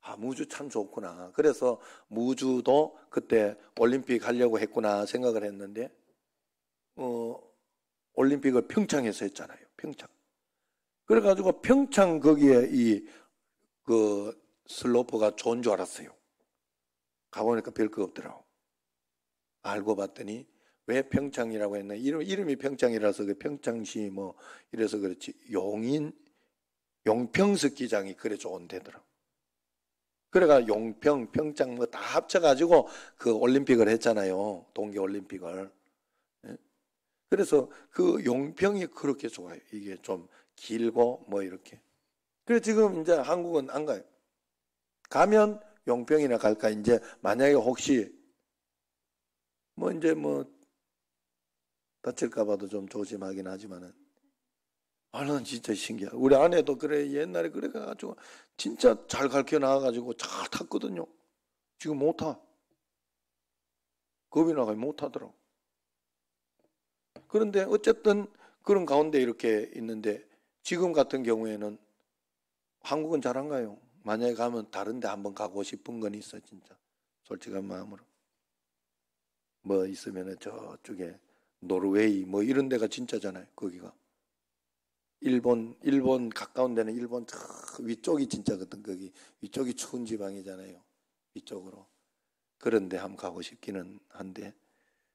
아, 무주 참 좋구나. 그래서 무주도 그때 올림픽 하려고 했구나 생각을 했는데, 어, 올림픽을 평창에서 했잖아요. 평창. 그래가지고 평창 거기에 이, 그, 슬로프가 좋은 줄 알았어요. 가보니까 별거 없더라고. 알고 봤더니 왜 평창이라고 했나? 이름, 이름이 평창이라서 그 평창시 뭐 이래서 그렇지. 용인, 용평스 기장이 그래 좋은 데더라. 그래가 용평, 평창 뭐 다 합쳐가지고 그 올림픽을 했잖아요. 동계 올림픽을. 예? 그래서 그 용평이 그렇게 좋아요. 이게 좀 길고 뭐 이렇게. 그래 지금 이제 한국은 안 가요. 가면 용병이나 갈까 이제 만약에 혹시 뭐 이제 뭐 다칠까 봐도 좀 조심하긴 하지만은 아, 는 진짜 신기해. 우리 아내도 그래, 옛날에 그래가지고, 진짜 잘 가르쳐 나와가지고 잘 탔거든요. 지금 못 타. 겁이 나가면 못하더라고 그런데 어쨌든 그런 가운데 이렇게 있는데, 지금 같은 경우에는 한국은 잘 안 가요. 만약에 가면 다른 데 한번 가고 싶은 건 있어, 진짜. 솔직한 마음으로. 뭐 있으면 저쪽에 노르웨이 뭐 이런 데가 진짜잖아요, 거기가. 일본, 일본 가까운 데는 일본 저 위쪽이 진짜거든, 거기. 위쪽이 추운 지방이잖아요. 위쪽으로. 그런 데 한번 가고 싶기는 한데.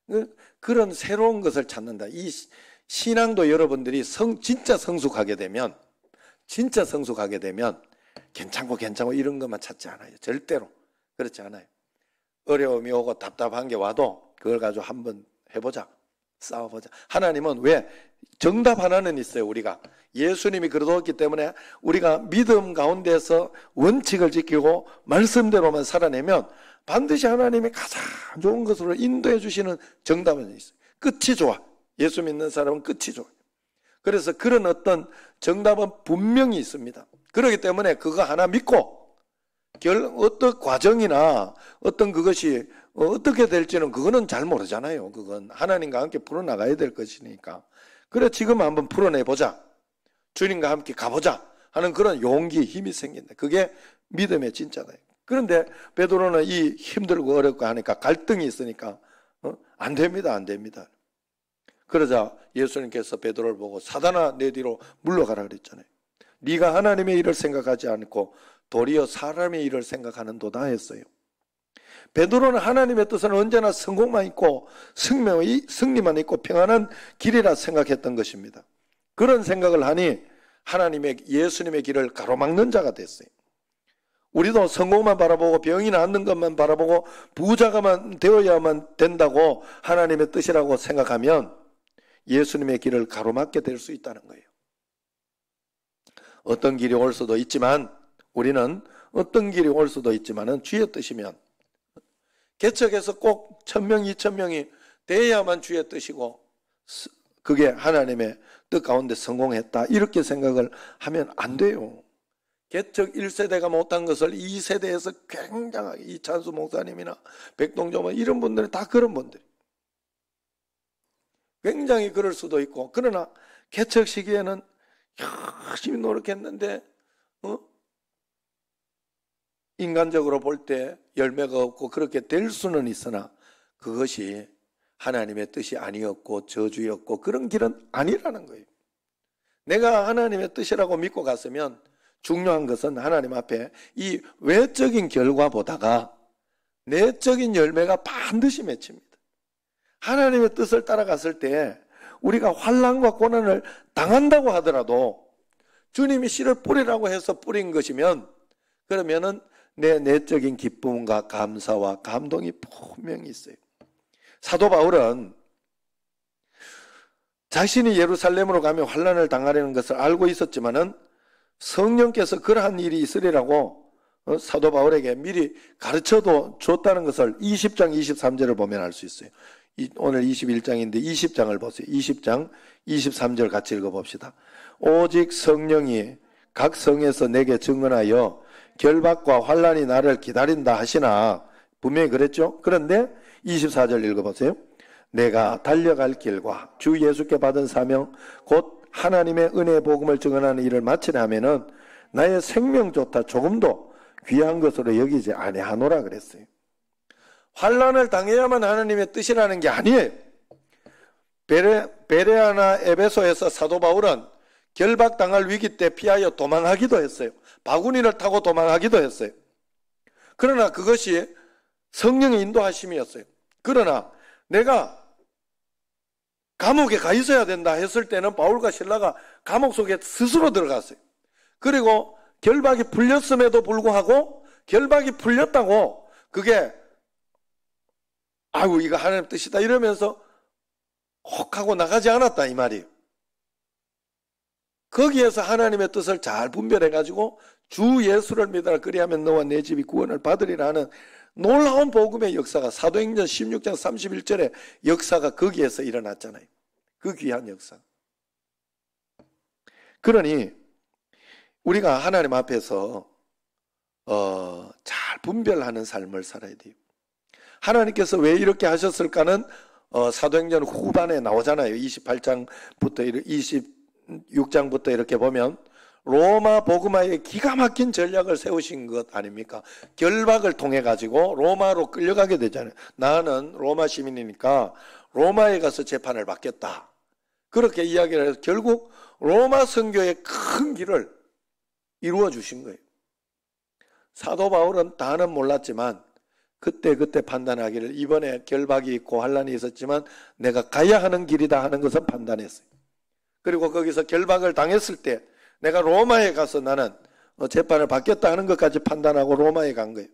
그, 그런 새로운 것을 찾는다. 이 신앙도 여러분들이 성, 진짜 성숙하게 되면, 진짜 성숙하게 되면, 괜찮고 괜찮고 이런 것만 찾지 않아요. 절대로. 그렇지 않아요. 어려움이 오고 답답한 게 와도 그걸 가지고 한번 해보자. 싸워보자. 하나님은 왜? 정답 하나는 있어요, 우리가. 예수님이 그러셨기 때문에 우리가 믿음 가운데서 원칙을 지키고 말씀대로만 살아내면 반드시 하나님이 가장 좋은 것으로 인도해 주시는 정답은 있어요. 끝이 좋아. 예수 믿는 사람은 끝이죠. 그래서 그런 어떤 정답은 분명히 있습니다. 그렇기 때문에 그거 하나 믿고 결 어떤 과정이나 어떤 그것이 어떻게 될지는 그거는 잘 모르잖아요. 그건 하나님과 함께 풀어나가야 될 것이니까. 그래 지금 한번 풀어내 보자. 주님과 함께 가보자 하는 그런 용기, 힘이 생긴다. 그게 믿음의 진짜다. 그런데 베드로는 이 힘들고 어렵고 하니까 갈등이 있으니까 어? 안 됩니다, 안 됩니다. 그러자 예수님께서 베드로를 보고 사단아 내 뒤로 물러가라 그랬잖아요. 네가 하나님의 일을 생각하지 않고 도리어 사람의 일을 생각하는 도다 했어요. 베드로는 하나님의 뜻은 언제나 성공만 있고 승명이 승리만 있고 평안한 길이라 생각했던 것입니다. 그런 생각을 하니 하나님의 예수님의 길을 가로막는 자가 됐어요. 우리도 성공만 바라보고 병이 낫는 것만 바라보고 부자가만 되어야만 된다고 하나님의 뜻이라고 생각하면 예수님의 길을 가로막게 될 수 있다는 거예요. 어떤 길이 올 수도 있지만 우리는 어떤 길이 올 수도 있지만은 주의 뜻이면 개척해서 꼭 천명, 이천명이 돼야만 주의 뜻이고 그게 하나님의 뜻 가운데 성공했다. 이렇게 생각을 하면 안 돼요. 개척 1세대가 못한 것을 2세대에서 굉장하게 이찬수 목사님이나 백동조모 뭐 이런 분들이 다 그런 분들이 굉장히 그럴 수도 있고 그러나 개척 시기에는 열심히 노력했는데 어? 인간적으로 볼 때 열매가 없고 그렇게 될 수는 있으나 그것이 하나님의 뜻이 아니었고 저주였고 그런 길은 아니라는 거예요. 내가 하나님의 뜻이라고 믿고 갔으면 중요한 것은 하나님 앞에 이 외적인 결과보다가 내적인 열매가 반드시 맺힙니다. 하나님의 뜻을 따라갔을 때 우리가 환란과 고난을 당한다고 하더라도 주님이 씨를 뿌리라고 해서 뿌린 것이면 그러면은 내 내적인 기쁨과 감사와 감동이 분명히 있어요. 사도 바울은 자신이 예루살렘으로 가며 환란을 당하려는 것을 알고 있었지만은 성령께서 그러한 일이 있으리라고 어, 사도 바울에게 미리 가르쳐도 줬다는 것을 20장 23절을 보면 알 수 있어요. 오늘 21장인데 20장을 보세요. 20장 23절 같이 읽어봅시다. 오직 성령이 각 성에서 내게 증언하여 결박과 환란이 나를 기다린다 하시나 분명히 그랬죠. 그런데 24절 읽어보세요. 내가 달려갈 길과 주 예수께 받은 사명 곧 하나님의 은혜 복음을 증언하는 일을 마치려 면은 나의 생명조차 조금도 귀한 것으로 여기지 아니하노라 그랬어요. 환란을 당해야만 하나님의 뜻이라는 게 아니에요. 베레, 베레아나 에베소에서 사도 바울은 결박당할 위기 때 피하여 도망하기도 했어요. 바구니를 타고 도망하기도 했어요. 그러나 그것이 성령의 인도하심이었어요. 그러나 내가 감옥에 가 있어야 된다 했을 때는 바울과 신라가 감옥 속에 스스로 들어갔어요. 그리고 결박이 풀렸음에도 불구하고 결박이 풀렸다고 그게 아이고 이거 하나님 뜻이다 이러면서 혹 하고 나가지 않았다 이 말이에요. 거기에서 하나님의 뜻을 잘 분별해 가지고 주 예수를 믿어라 그리하면 너와 내 집이 구원을 받으리라 하는 놀라운 복음의 역사가 사도행전 16장 3 1절에 역사가 거기에서 일어났잖아요. 그 귀한 역사. 그러니 우리가 하나님 앞에서 어, 잘 분별하는 삶을 살아야 돼요. 하나님께서 왜 이렇게 하셨을까는 어, 사도행전 후반에 나오잖아요. 28장부터 26장부터 이렇게 보면 로마 보그마에 기가 막힌 전략을 세우신 것 아닙니까? 결박을 통해 가지고 로마로 끌려가게 되잖아요. 나는 로마 시민이니까 로마에 가서 재판을 받겠다. 그렇게 이야기를 해서 결국 로마 선교의 큰 길을 이루어 주신 거예요. 사도 바울은 다는 몰랐지만 그때 그때 판단하기를 이번에 결박이 있고 환란이 있었지만 내가 가야 하는 길이다 하는 것을 판단했어요. 그리고 거기서 결박을 당했을 때 내가 로마에 가서 나는 어, 재판을 받겠다 하는 것까지 판단하고 로마에 간 거예요.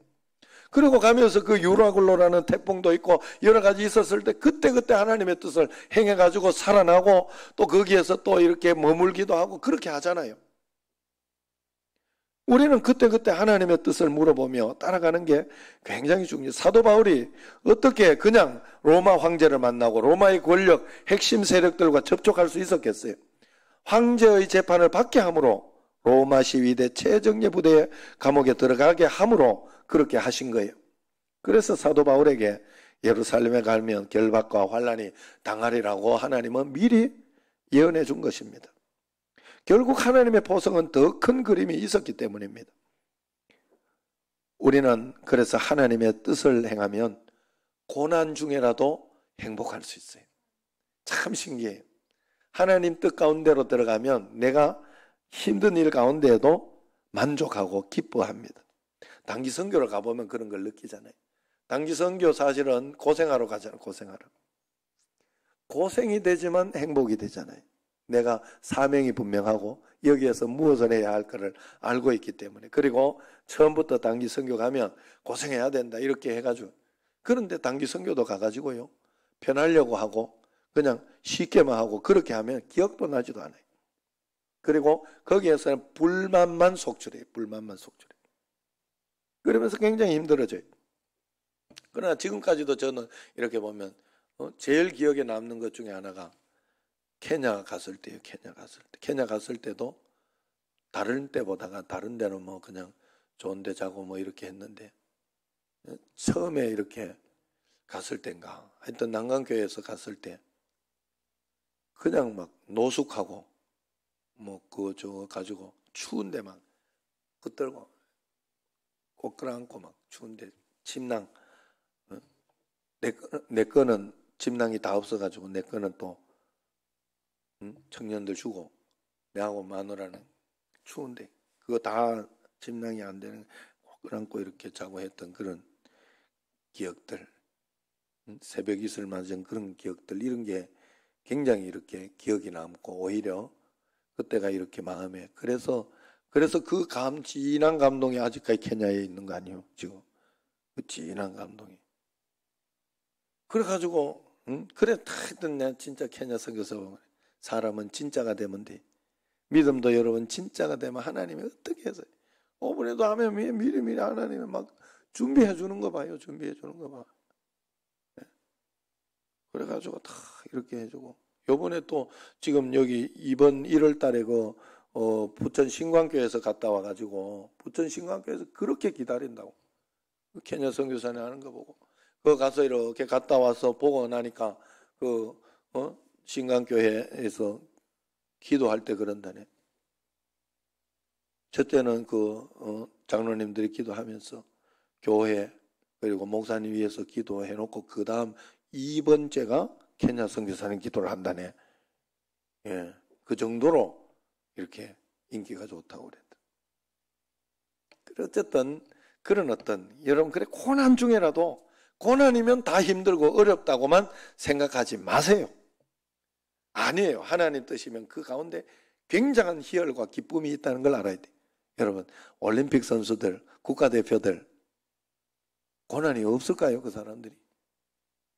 그리고 가면서 그유라글로라는 태풍도 있고 여러 가지 있었을 때 그때그때 하나님의 뜻을 행해가지고 살아나고 또 거기에서 또 이렇게 머물기도 하고 그렇게 하잖아요. 우리는 그때그때 하나님의 뜻을 물어보며 따라가는 게 굉장히 중요해요. 사도 바울이 어떻게 그냥 로마 황제를 만나고 로마의 권력, 핵심 세력들과 접촉할 수 있었겠어요? 황제의 재판을 받게 함으로 로마 시위대 최정예 부대에 감옥에 들어가게 함으로 그렇게 하신 거예요. 그래서 사도 바울에게 예루살렘에 가면 결박과 환란이 당하리라고 하나님은 미리 예언해 준 것입니다. 결국 하나님의 보상은 더 큰 그림이 있었기 때문입니다. 우리는 그래서 하나님의 뜻을 행하면 고난 중에라도 행복할 수 있어요. 참 신기해요. 하나님 뜻 가운데로 들어가면 내가 힘든 일 가운데에도 만족하고 기뻐합니다. 단기 선교를 가보면 그런 걸 느끼잖아요. 단기 선교 사실은 고생하러 가잖아요. 고생하러. 고생이 되지만 행복이 되잖아요. 내가 사명이 분명하고 여기에서 무엇을 해야 할 것을 알고 있기 때문에 그리고 처음부터 단기 선교 가면 고생해야 된다 이렇게 해가지고 그런데 단기 선교도 가가지고요 편하려고 하고 그냥 쉽게만 하고 그렇게 하면 기억도 나지도 않아요. 그리고 거기에서는 불만만 속출해요. 불만만 속출해. 그러면서 굉장히 힘들어져요. 그러나 지금까지도 저는 이렇게 보면 어? 제일 기억에 남는 것 중에 하나가 케냐 갔을 때요. 케냐 갔을 때. 케냐 갔을 때도 다른 때보다가 다른 데는 뭐 그냥 좋은 데 자고 뭐 이렇게 했는데 예? 처음에 이렇게 갔을 땐가 하여튼 난간교회에서 갔을 때 그냥 막 노숙하고 뭐 그거 저거 가지고 추운데 막붙떨고꼬끄어안고막 추운데 침낭 어? 내, 내 거는 침낭이 다 없어가지고 내 거는 또 청년들 주고 내하고 마누라는 추운데 그거 다 침낭이 안 되는 끌안고 이렇게 자고 했던 그런 기억들 새벽 이슬 맞은 그런 기억들 이런 게 굉장히 이렇게 기억이 남고 오히려 그때가 이렇게 마음에 그래서 그래서 그 감, 진한 감동이 아직까지 케냐에 있는 거 아니에요 지금 그 진한 감동이 그래가지고 응? 그래 다 했던 내 진짜 케냐 선교사 사람은 진짜가 되면 돼. 믿음도 여러분 진짜가 되면 하나님이 어떻게 해서 오머에도 하면 미리 미리 하나님이 막 준비해 주는 거 봐요. 준비해 주는 거 봐. 네. 그래가지고 다 이렇게 해주고. 요번에 또 지금 여기 이번 1월 달에 그, 어, 부천 신광교에서 갔다 와가지고 부천 신광교에서 그렇게 기다린다고. 케냐 그 선교사님 하는 거 보고. 그 가서 이렇게 갔다 와서 보고 나니까 그, 어, 신강교회에서 기도할 때 그런다네. 첫째는 그 어, 장로님들이 기도하면서 교회 그리고 목사님 위해서 기도해 놓고 그 다음 이 번째가 케냐 선교사는 기도를 한다네. 예, 그 정도로 이렇게 인기가 좋다고 그랬다. 어쨌든 그런 어떤 여러분 그래 고난 중에라도 고난이면 다 힘들고 어렵다고만 생각하지 마세요. 아니에요. 하나님 뜻이면 그 가운데 굉장한 희열과 기쁨이 있다는 걸 알아야 돼 여러분, 올림픽 선수들, 국가대표들, 고난이 없을까요? 그 사람들이.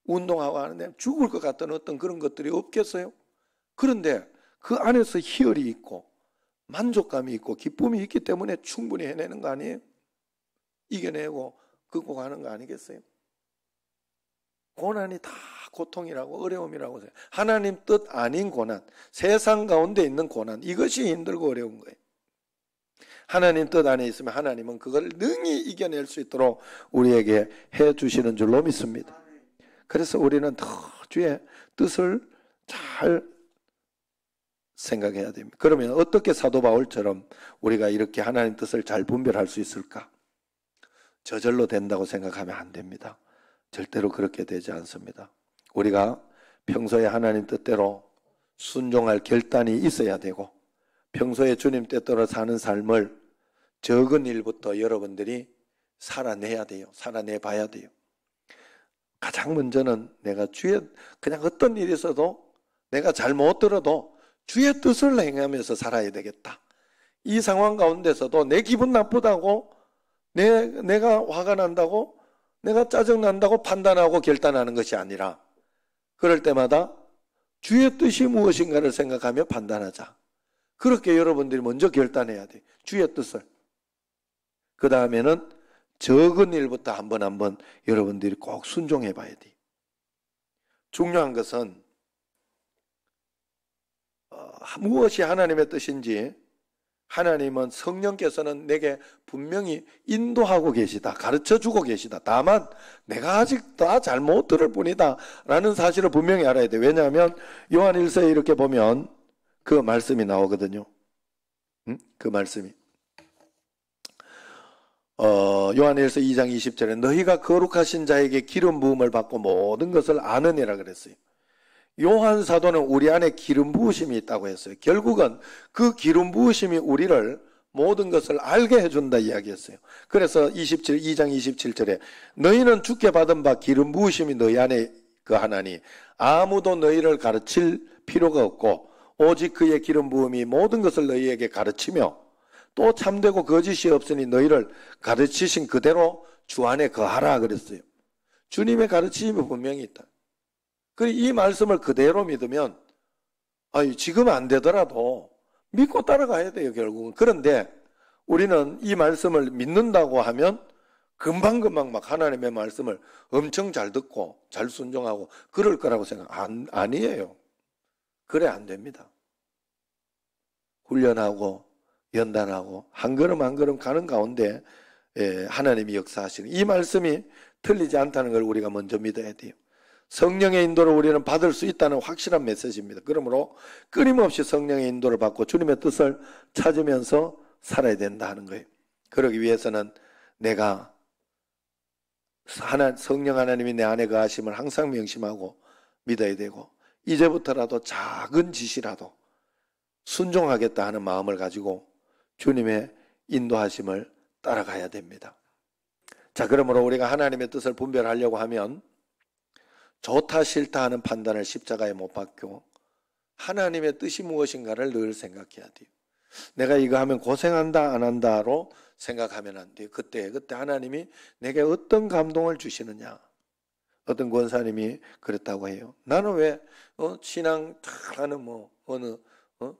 운동하고 하는데 죽을 것 같던 어떤 그런 것들이 없겠어요? 그런데 그 안에서 희열이 있고 만족감이 있고 기쁨이 있기 때문에 충분히 해내는 거 아니에요? 이겨내고 극복하는 거 아니겠어요? 고난이 다 고통이라고 어려움이라고 해요. 하나님 뜻 아닌 고난, 세상 가운데 있는 고난 이것이 힘들고 어려운 거예요. 하나님 뜻 안에 있으면 하나님은 그걸 능히 이겨낼 수 있도록 우리에게 해 주시는 줄로 믿습니다. 그래서 우리는 더 주의 뜻을 잘 생각해야 됩니다. 그러면 어떻게 사도 바울처럼 우리가 이렇게 하나님 뜻을 잘 분별할 수 있을까? 저절로 된다고 생각하면 안 됩니다. 절대로 그렇게 되지 않습니다. 우리가 평소에 하나님 뜻대로 순종할 결단이 있어야 되고 평소에 주님 뜻대로 사는 삶을 적은 일부터 여러분들이 살아내야 돼요. 살아내 봐야 돼요. 가장 먼저는 내가 주의 그냥 어떤 일이 있도 내가 잘못 들어도 주의 뜻을 행하면서 살아야 되겠다. 이 상황 가운데서도 내 기분 나쁘다고 내, 내가 화가 난다고 내가 짜증난다고 판단하고 결단하는 것이 아니라 그럴 때마다 주의 뜻이 무엇인가를 생각하며 판단하자. 그렇게 여러분들이 먼저 결단해야 돼. 주의 뜻을. 그 다음에는 적은 일부터 한번 한 번 여러분들이 꼭 순종해 봐야 돼. 중요한 것은 어, 무엇이 하나님의 뜻인지 하나님은 성령께서는 내게 분명히 인도하고 계시다. 가르쳐 주고 계시다. 다만 내가 아직 다 잘못 들을 뿐이다. 라는 사실을 분명히 알아야 돼. 왜냐하면 요한 1서에 이렇게 보면 그 말씀이 나오거든요. 응? 그 말씀이. 어, 요한일서 2장 20절에 너희가 거룩하신 자에게 기름 부음을 받고 모든 것을 아느니라 그랬어요. 요한 사도는 우리 안에 기름 부으심이 있다고 했어요. 결국은 그 기름 부으심이 우리를 모든 것을 알게 해준다 이야기했어요. 그래서 27, 2장 27절에 너희는 죽게 받은 바 기름 부으심이 너희 안에 그 하나니 아무도 너희를 가르칠 필요가 없고 오직 그의 기름 부음이 모든 것을 너희에게 가르치며 또 참되고 거짓이 없으니 너희를 가르치신 그대로 주 안에 거하라 그랬어요. 주님의 가르침이 분명히 있다. 그 이 말씀을 그대로 믿으면 아유 지금 안 되더라도 믿고 따라가야 돼요 결국은. 그런데 우리는 이 말씀을 믿는다고 하면 금방금방 막 하나님의 말씀을 엄청 잘 듣고 잘 순종하고 그럴 거라고 생각 안, 아니에요. 그래 안 됩니다. 훈련하고 연단하고 한 걸음 한 걸음 가는 가운데 예, 하나님이 역사하시는 이 말씀이 틀리지 않다는 걸 우리가 먼저 믿어야 돼요. 성령의 인도를 우리는 받을 수 있다는 확실한 메시지입니다. 그러므로 끊임없이 성령의 인도를 받고 주님의 뜻을 찾으면서 살아야 된다 하는 거예요. 그러기 위해서는 내가 하나, 성령 하나님이 내 안에 거하심을 그 항상 명심하고 믿어야 되고 이제부터라도 작은 짓이라도 순종하겠다 하는 마음을 가지고 주님의 인도하심을 따라가야 됩니다. 자, 그러므로 우리가 하나님의 뜻을 분별하려고 하면 좋다 싫다 하는 판단을 십자가에 못 박고 하나님의 뜻이 무엇인가를 늘 생각해야 돼요. 내가 이거 하면 고생한다 안 한다로 생각하면 안 돼요. 그때 그때 하나님이 내게 어떤 감동을 주시느냐. 어떤 권사님이 그랬다고 해요. 나는 왜 어, 신앙 하는 뭐 어느 어?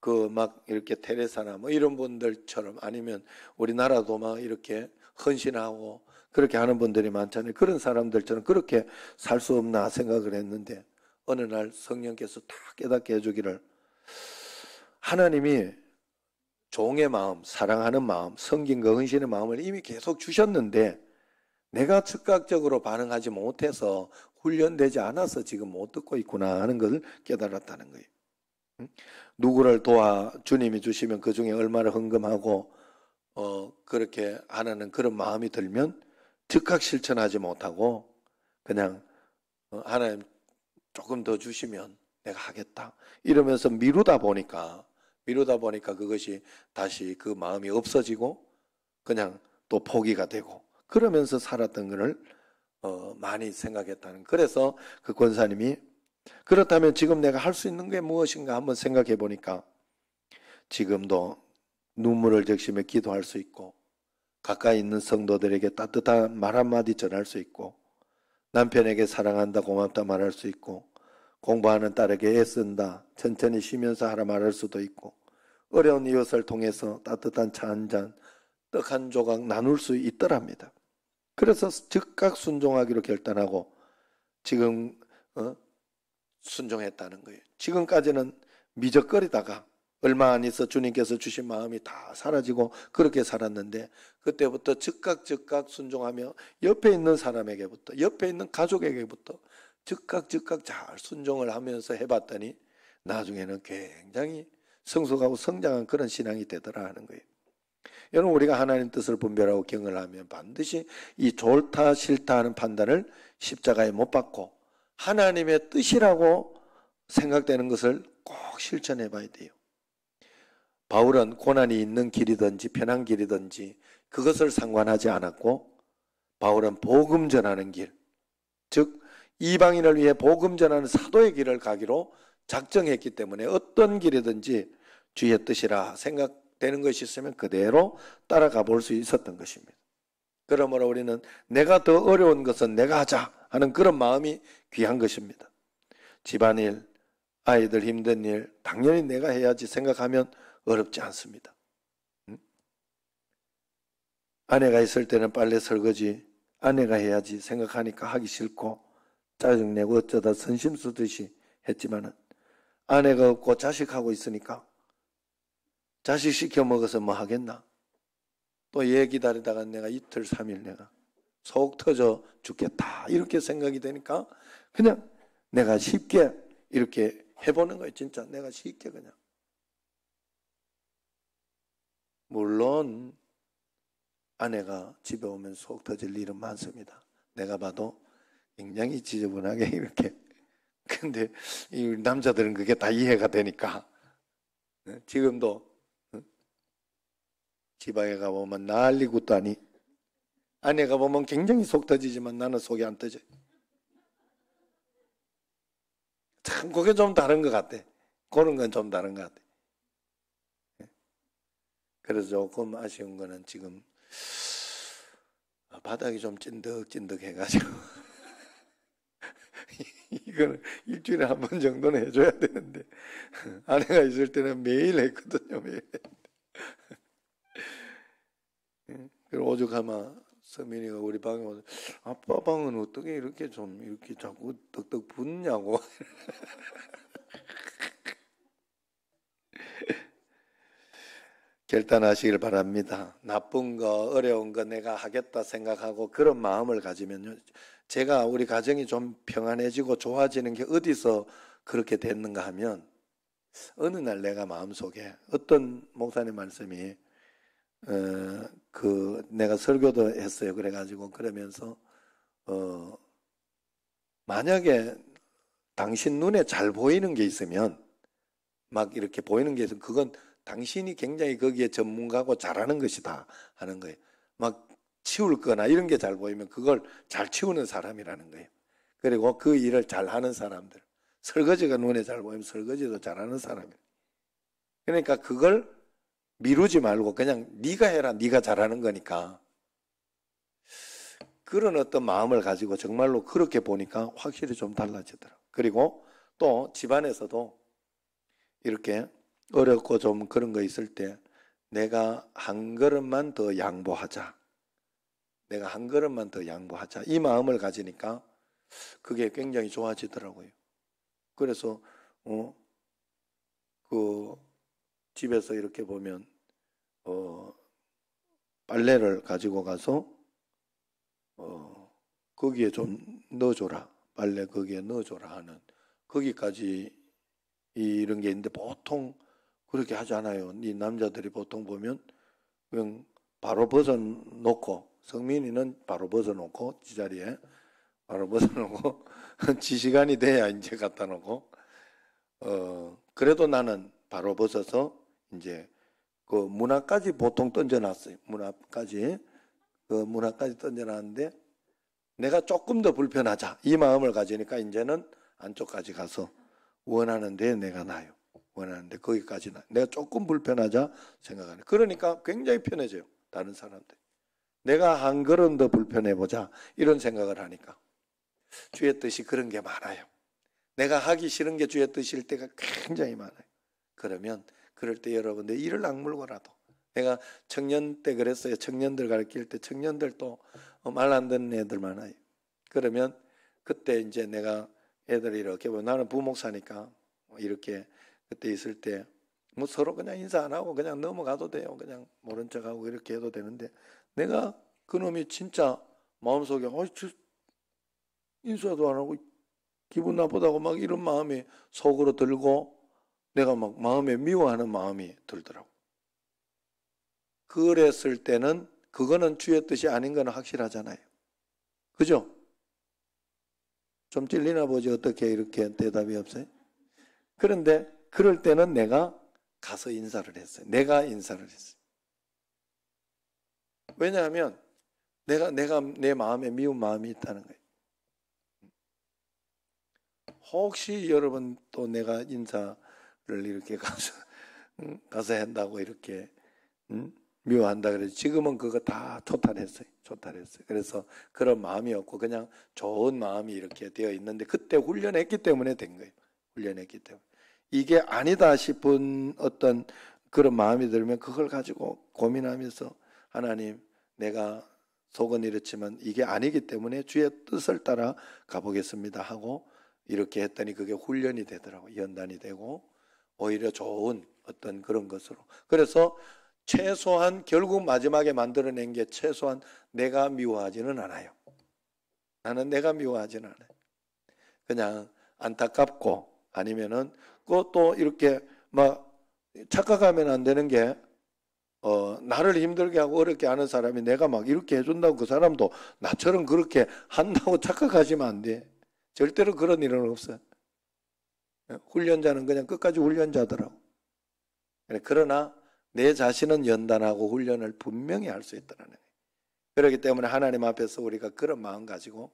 그 막 이렇게 테레사나 뭐 이런 분들처럼 아니면 우리나라도 막 이렇게 헌신하고 그렇게 하는 분들이 많잖아요. 그런 사람들처럼 그렇게 살 수 없나 생각을 했는데 어느 날 성령께서 다 깨닫게 해주기를 하나님이 종의 마음, 사랑하는 마음, 성긴과 헌신의 마음을 이미 계속 주셨는데 내가 즉각적으로 반응하지 못해서 훈련되지 않아서 지금 못 듣고 있구나 하는 것을 깨달았다는 거예요. 누구를 도와 주님이 주시면 그 중에 얼마를 헌금하고 어 그렇게 하는 그런 마음이 들면 즉각 실천하지 못하고 그냥 어, 하나님 조금 더 주시면 내가 하겠다 이러면서 미루다 보니까 미루다 보니까 그것이 다시 그 마음이 없어지고 그냥 또 포기가 되고 그러면서 살았던 것을 어, 많이 생각했다는. 그래서 그 권사님이 그렇다면 지금 내가 할 수 있는 게 무엇인가 한번 생각해 보니까 지금도 눈물을 적시며 기도할 수 있고 가까이 있는 성도들에게 따뜻한 말 한마디 전할 수 있고 남편에게 사랑한다 고맙다 말할 수 있고 공부하는 딸에게 애쓴다 천천히 쉬면서 하라 말할 수도 있고 어려운 이웃을 통해서 따뜻한 차 한 잔, 떡 한 조각 나눌 수 있더랍니다. 그래서 즉각 순종하기로 결단하고 지금 어? 순종했다는 거예요. 지금까지는 미적거리다가 얼마 안 있어 주님께서 주신 마음이 다 사라지고 그렇게 살았는데 그때부터 즉각 즉각 순종하며 옆에 있는 사람에게부터 옆에 있는 가족에게부터 즉각 즉각 잘 순종을 하면서 해봤더니 나중에는 굉장히 성숙하고 성장한 그런 신앙이 되더라 하는 거예요. 여러분 우리가 하나님 뜻을 분별하고 경을 하면 반드시 이 좋다 싫다 하는 판단을 십자가에 못 받고 하나님의 뜻이라고 생각되는 것을 꼭 실천해 봐야 돼요. 바울은 고난이 있는 길이든지 편한 길이든지 그것을 상관하지 않았고 바울은 복음 전하는 길, 즉 이방인을 위해 복음 전하는 사도의 길을 가기로 작정했기 때문에 어떤 길이든지 주의 뜻이라 생각되는 것이 있으면 그대로 따라가 볼 수 있었던 것입니다. 그러므로 우리는 내가 더 어려운 것은 내가 하자 하는 그런 마음이 귀한 것입니다. 집안일, 아이들 힘든 일, 당연히 내가 해야지 생각하면 어렵지 않습니다. 아내가 있을 때는 빨래 설거지 아내가 해야지 생각하니까 하기 싫고 짜증내고 어쩌다 선심 쓰듯이 했지만 아내가 없고 자식하고 있으니까 자식 시켜 먹어서 뭐 하겠나? 또 얘 기다리다가 내가 이틀, 삼일 내가 속 터져 죽겠다. 이렇게 생각이 되니까 그냥 내가 쉽게 이렇게 해보는 거예요. 진짜 내가 쉽게 그냥. 물론 아내가 집에 오면 속 터질 일은 많습니다. 내가 봐도 굉장히 지저분하게 이렇게. 근데 이 남자들은 그게 다 이해가 되니까 네, 지금도 집안에 가보면 난리 고 굿다니 아내가 보면 굉장히 속 터지지만 나는 속이 안 터져. 참 그게 좀 다른 것 같아. 그런 건 좀 다른 것 같아. 그래서 조금 아쉬운 거는 지금 어, 바닥이 좀 찐득찐득해가지고 이거는 일주일에 한 번 정도는 해줘야 되는데 아내가 있을 때는 매일 했거든요 매일 그리고 오죽하마 서민이가 우리 방에 와서 아빠 방은 어떻게 이렇게 좀 이렇게 자꾸 떡떡 붙냐고 결단하시길 바랍니다. 나쁜 거, 어려운 거 내가 하겠다 생각하고 그런 마음을 가지면요. 제가 우리 가정이 좀 평안해지고 좋아지는 게 어디서 그렇게 됐는가 하면 어느 날 내가 마음속에 어떤 목사님 말씀이 어, 그 내가 설교도 했어요. 그래가지고 그러면서 어, 만약에 당신 눈에 잘 보이는 게 있으면 막 이렇게 보이는 게 있으면 그건 당신이 굉장히 거기에 전문가고 잘하는 것이다 하는 거예요. 막 치울 거나 이런 게 잘 보이면 그걸 잘 치우는 사람이라는 거예요. 그리고 그 일을 잘 하는 사람들. 설거지가 눈에 잘 보이면 설거지도 잘하는 사람이에요. 그러니까 그걸 미루지 말고 그냥 네가 해라. 네가 잘하는 거니까. 그런 어떤 마음을 가지고 정말로 그렇게 보니까 확실히 좀 달라지더라. 그리고 또 집안에서도 이렇게 어렵고 좀 그런 거 있을 때 내가 한 걸음만 더 양보하자. 내가 한 걸음만 더 양보하자. 이 마음을 가지니까 그게 굉장히 좋아지더라고요. 그래서, 어, 그, 집에서 이렇게 보면, 어, 빨래를 가지고 가서, 어, 거기에 좀 넣어줘라. 빨래 거기에 넣어줘라 하는, 거기까지 이런 게 있는데 보통 그렇게 하지 않아요. 이 남자들이 보통 보면 그냥 바로 벗어놓고 성민이는 바로 벗어놓고 지 자리에 바로 벗어놓고 지 시간이 돼야 이제 갖다 놓고 어 그래도 나는 바로 벗어서 이제 그 문화까지 보통 던져놨어요. 문화까지 그 문화까지 던져놨는데 내가 조금 더 불편하자 이 마음을 가지니까 이제는 안쪽까지 가서 원하는 데 내가 나요. 원하는데 거기까지는 내가 조금 불편하자 생각하는. 그러니까 굉장히 편해져요. 다른 사람들. 내가 한 걸음 더 불편해 보자 이런 생각을 하니까 주의 뜻이 그런 게 많아요. 내가 하기 싫은 게 주의 뜻일 때가 굉장히 많아요. 그러면 그럴 때 여러분들 일을 악물고라도 내가 청년 때 그랬어요. 청년들 가르칠 때 청년들 도말안 어, 듣는 애들 많아요. 그러면 그때 이제 내가 애들이 이렇게 보면 뭐 나는 부목사니까 이렇게 그때 있을 때 뭐 서로 그냥 인사 안 하고 그냥 넘어가도 돼요. 그냥 모른 척하고 이렇게 해도 되는데 내가 그놈이 진짜 마음속에 어, 저 인사도 안 하고 기분 나쁘다고 막 이런 마음이 속으로 들고 내가 막 마음에 미워하는 마음이 들더라고. 그랬을 때는 그거는 주의 뜻이 아닌 건 확실하잖아요. 그죠? 좀 찔리나 보지 어떻게 이렇게 대답이 없어요? 그런데 그럴 때는 내가 가서 인사를 했어요. 내가 인사를 했어요. 왜냐하면 내가 내가 내 마음에 미운 마음이 있다는 거예요. 혹시 여러분 또 내가 인사를 이렇게 가서 가서 한다고 이렇게 음? 미워한다 그래서 지금은 그거 다 토탈했어요. 토탈했어요. 그래서 그런 마음이 없고 그냥 좋은 마음이 이렇게 되어 있는데 그때 훈련했기 때문에 된 거예요. 훈련했기 때문에. 이게 아니다 싶은 어떤 그런 마음이 들면 그걸 가지고 고민하면서 하나님 내가 속은 이렇지만 이게 아니기 때문에 주의 뜻을 따라 가보겠습니다 하고 이렇게 했더니 그게 훈련이 되더라고 연단이 되고 오히려 좋은 어떤 그런 것으로 그래서 최소한 결국 마지막에 만들어낸 게 최소한 내가 미워하지는 않아요 나는 내가 미워하지는 않아요 그냥 안타깝고 아니면은 그것도 이렇게 막 착각하면 안 되는 게 어, 나를 힘들게 하고 어렵게 하는 사람이 내가 막 이렇게 해준다고 그 사람도 나처럼 그렇게 한다고 착각하시면 안 돼. 절대로 그런 일은 없어. 예, 훈련자는 그냥 끝까지 훈련자더라고. 예, 그러나 내 자신은 연단하고 훈련을 분명히 할 수 있다는 거예요. 그렇기 때문에 하나님 앞에서 우리가 그런 마음 가지고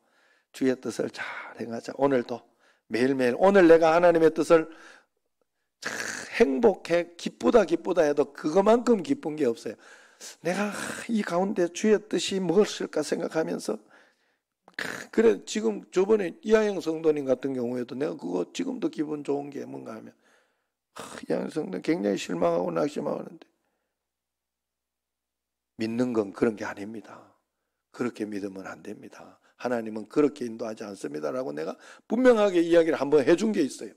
주의 뜻을 잘 행하자. 오늘도 매일매일 오늘 내가 하나님의 뜻을 행복해 기쁘다 기쁘다 해도 그것만큼 기쁜 게 없어요. 내가 이 가운데 주의 뜻이 무엇일까 생각하면서 그래 지금 저번에 이하영 성도님 같은 경우에도 내가 그거 지금도 기분 좋은 게 뭔가 하면 이하영 성도님 굉장히 실망하고 낙심하는데 믿는 건 그런 게 아닙니다. 그렇게 믿으면 안 됩니다. 하나님은 그렇게 인도하지 않습니다라고 내가 분명하게 이야기를 한번 해준 게 있어요.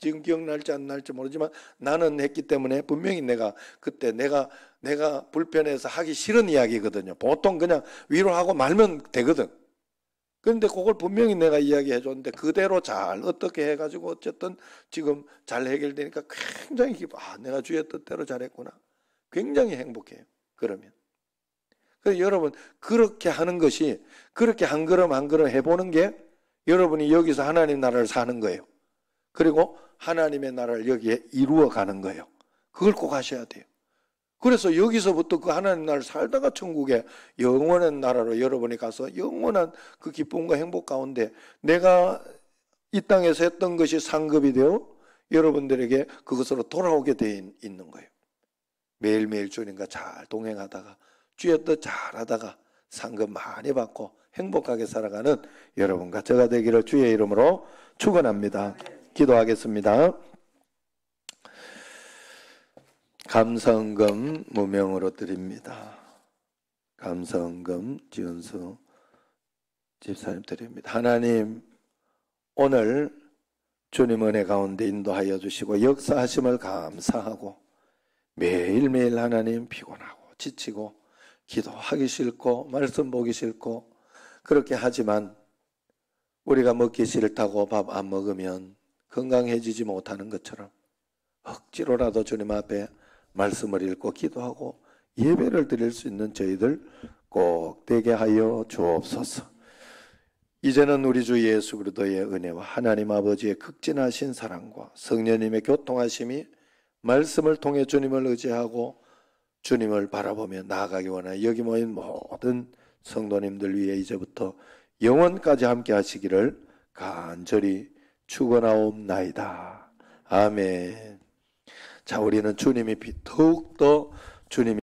지금 기억날지 안 날지 모르지만 나는 했기 때문에 분명히 내가 그때 내가 내가 불편해서 하기 싫은 이야기거든요. 보통 그냥 위로하고 말면 되거든. 그런데 그걸 분명히 내가 이야기해 줬는데 그대로 잘 어떻게 해가지고 어쨌든 지금 잘 해결되니까 굉장히 기뻐. 아, 내가 주의 뜻대로 잘했구나. 굉장히 행복해요. 그러면 그래서 여러분 그렇게 하는 것이 그렇게 한 걸음 한 걸음 해보는 게 여러분이 여기서 하나님 나라를 사는 거예요. 그리고 하나님의 나라를 여기에 이루어가는 거예요. 그걸 꼭 하셔야 돼요. 그래서 여기서부터 그 하나님 나라를 살다가 천국에 영원한 나라로 여러분이 가서 영원한 그 기쁨과 행복 가운데 내가 이 땅에서 했던 것이 상급이 되어 여러분들에게 그것으로 돌아오게 돼 있는 거예요. 매일매일 주님과 잘 동행하다가 주여도 잘하다가 상금 많이 받고 행복하게 살아가는 여러분과 제가 되기를 주의 이름으로 축원합니다. 기도하겠습니다. 감성금 무명으로 드립니다. 감성금 지은수 집사님 드립니다. 하나님 오늘 주님 은혜 가운데 인도하여 주시고 역사하심을 감사하고 매일매일 하나님 피곤하고 지치고 기도하기 싫고 말씀 보기 싫고 그렇게 하지만 우리가 먹기 싫다고 밥 안 먹으면 건강해지지 못하는 것처럼 억지로라도 주님 앞에 말씀을 읽고 기도하고 예배를 드릴 수 있는 저희들 꼭 되게 하여 주옵소서. 이제는 우리 주 예수 그리스도의 은혜와 하나님 아버지의 극진하신 사랑과 성령님의 교통하심이 말씀을 통해 주님을 의지하고 주님을 바라보며 나아가기 원하여 여기 모인 모든 성도님들 위해 이제부터 영원까지 함께 하시기를 간절히 축원하옵나이다. 아멘. 자, 우리는 주님이 더욱더 주님이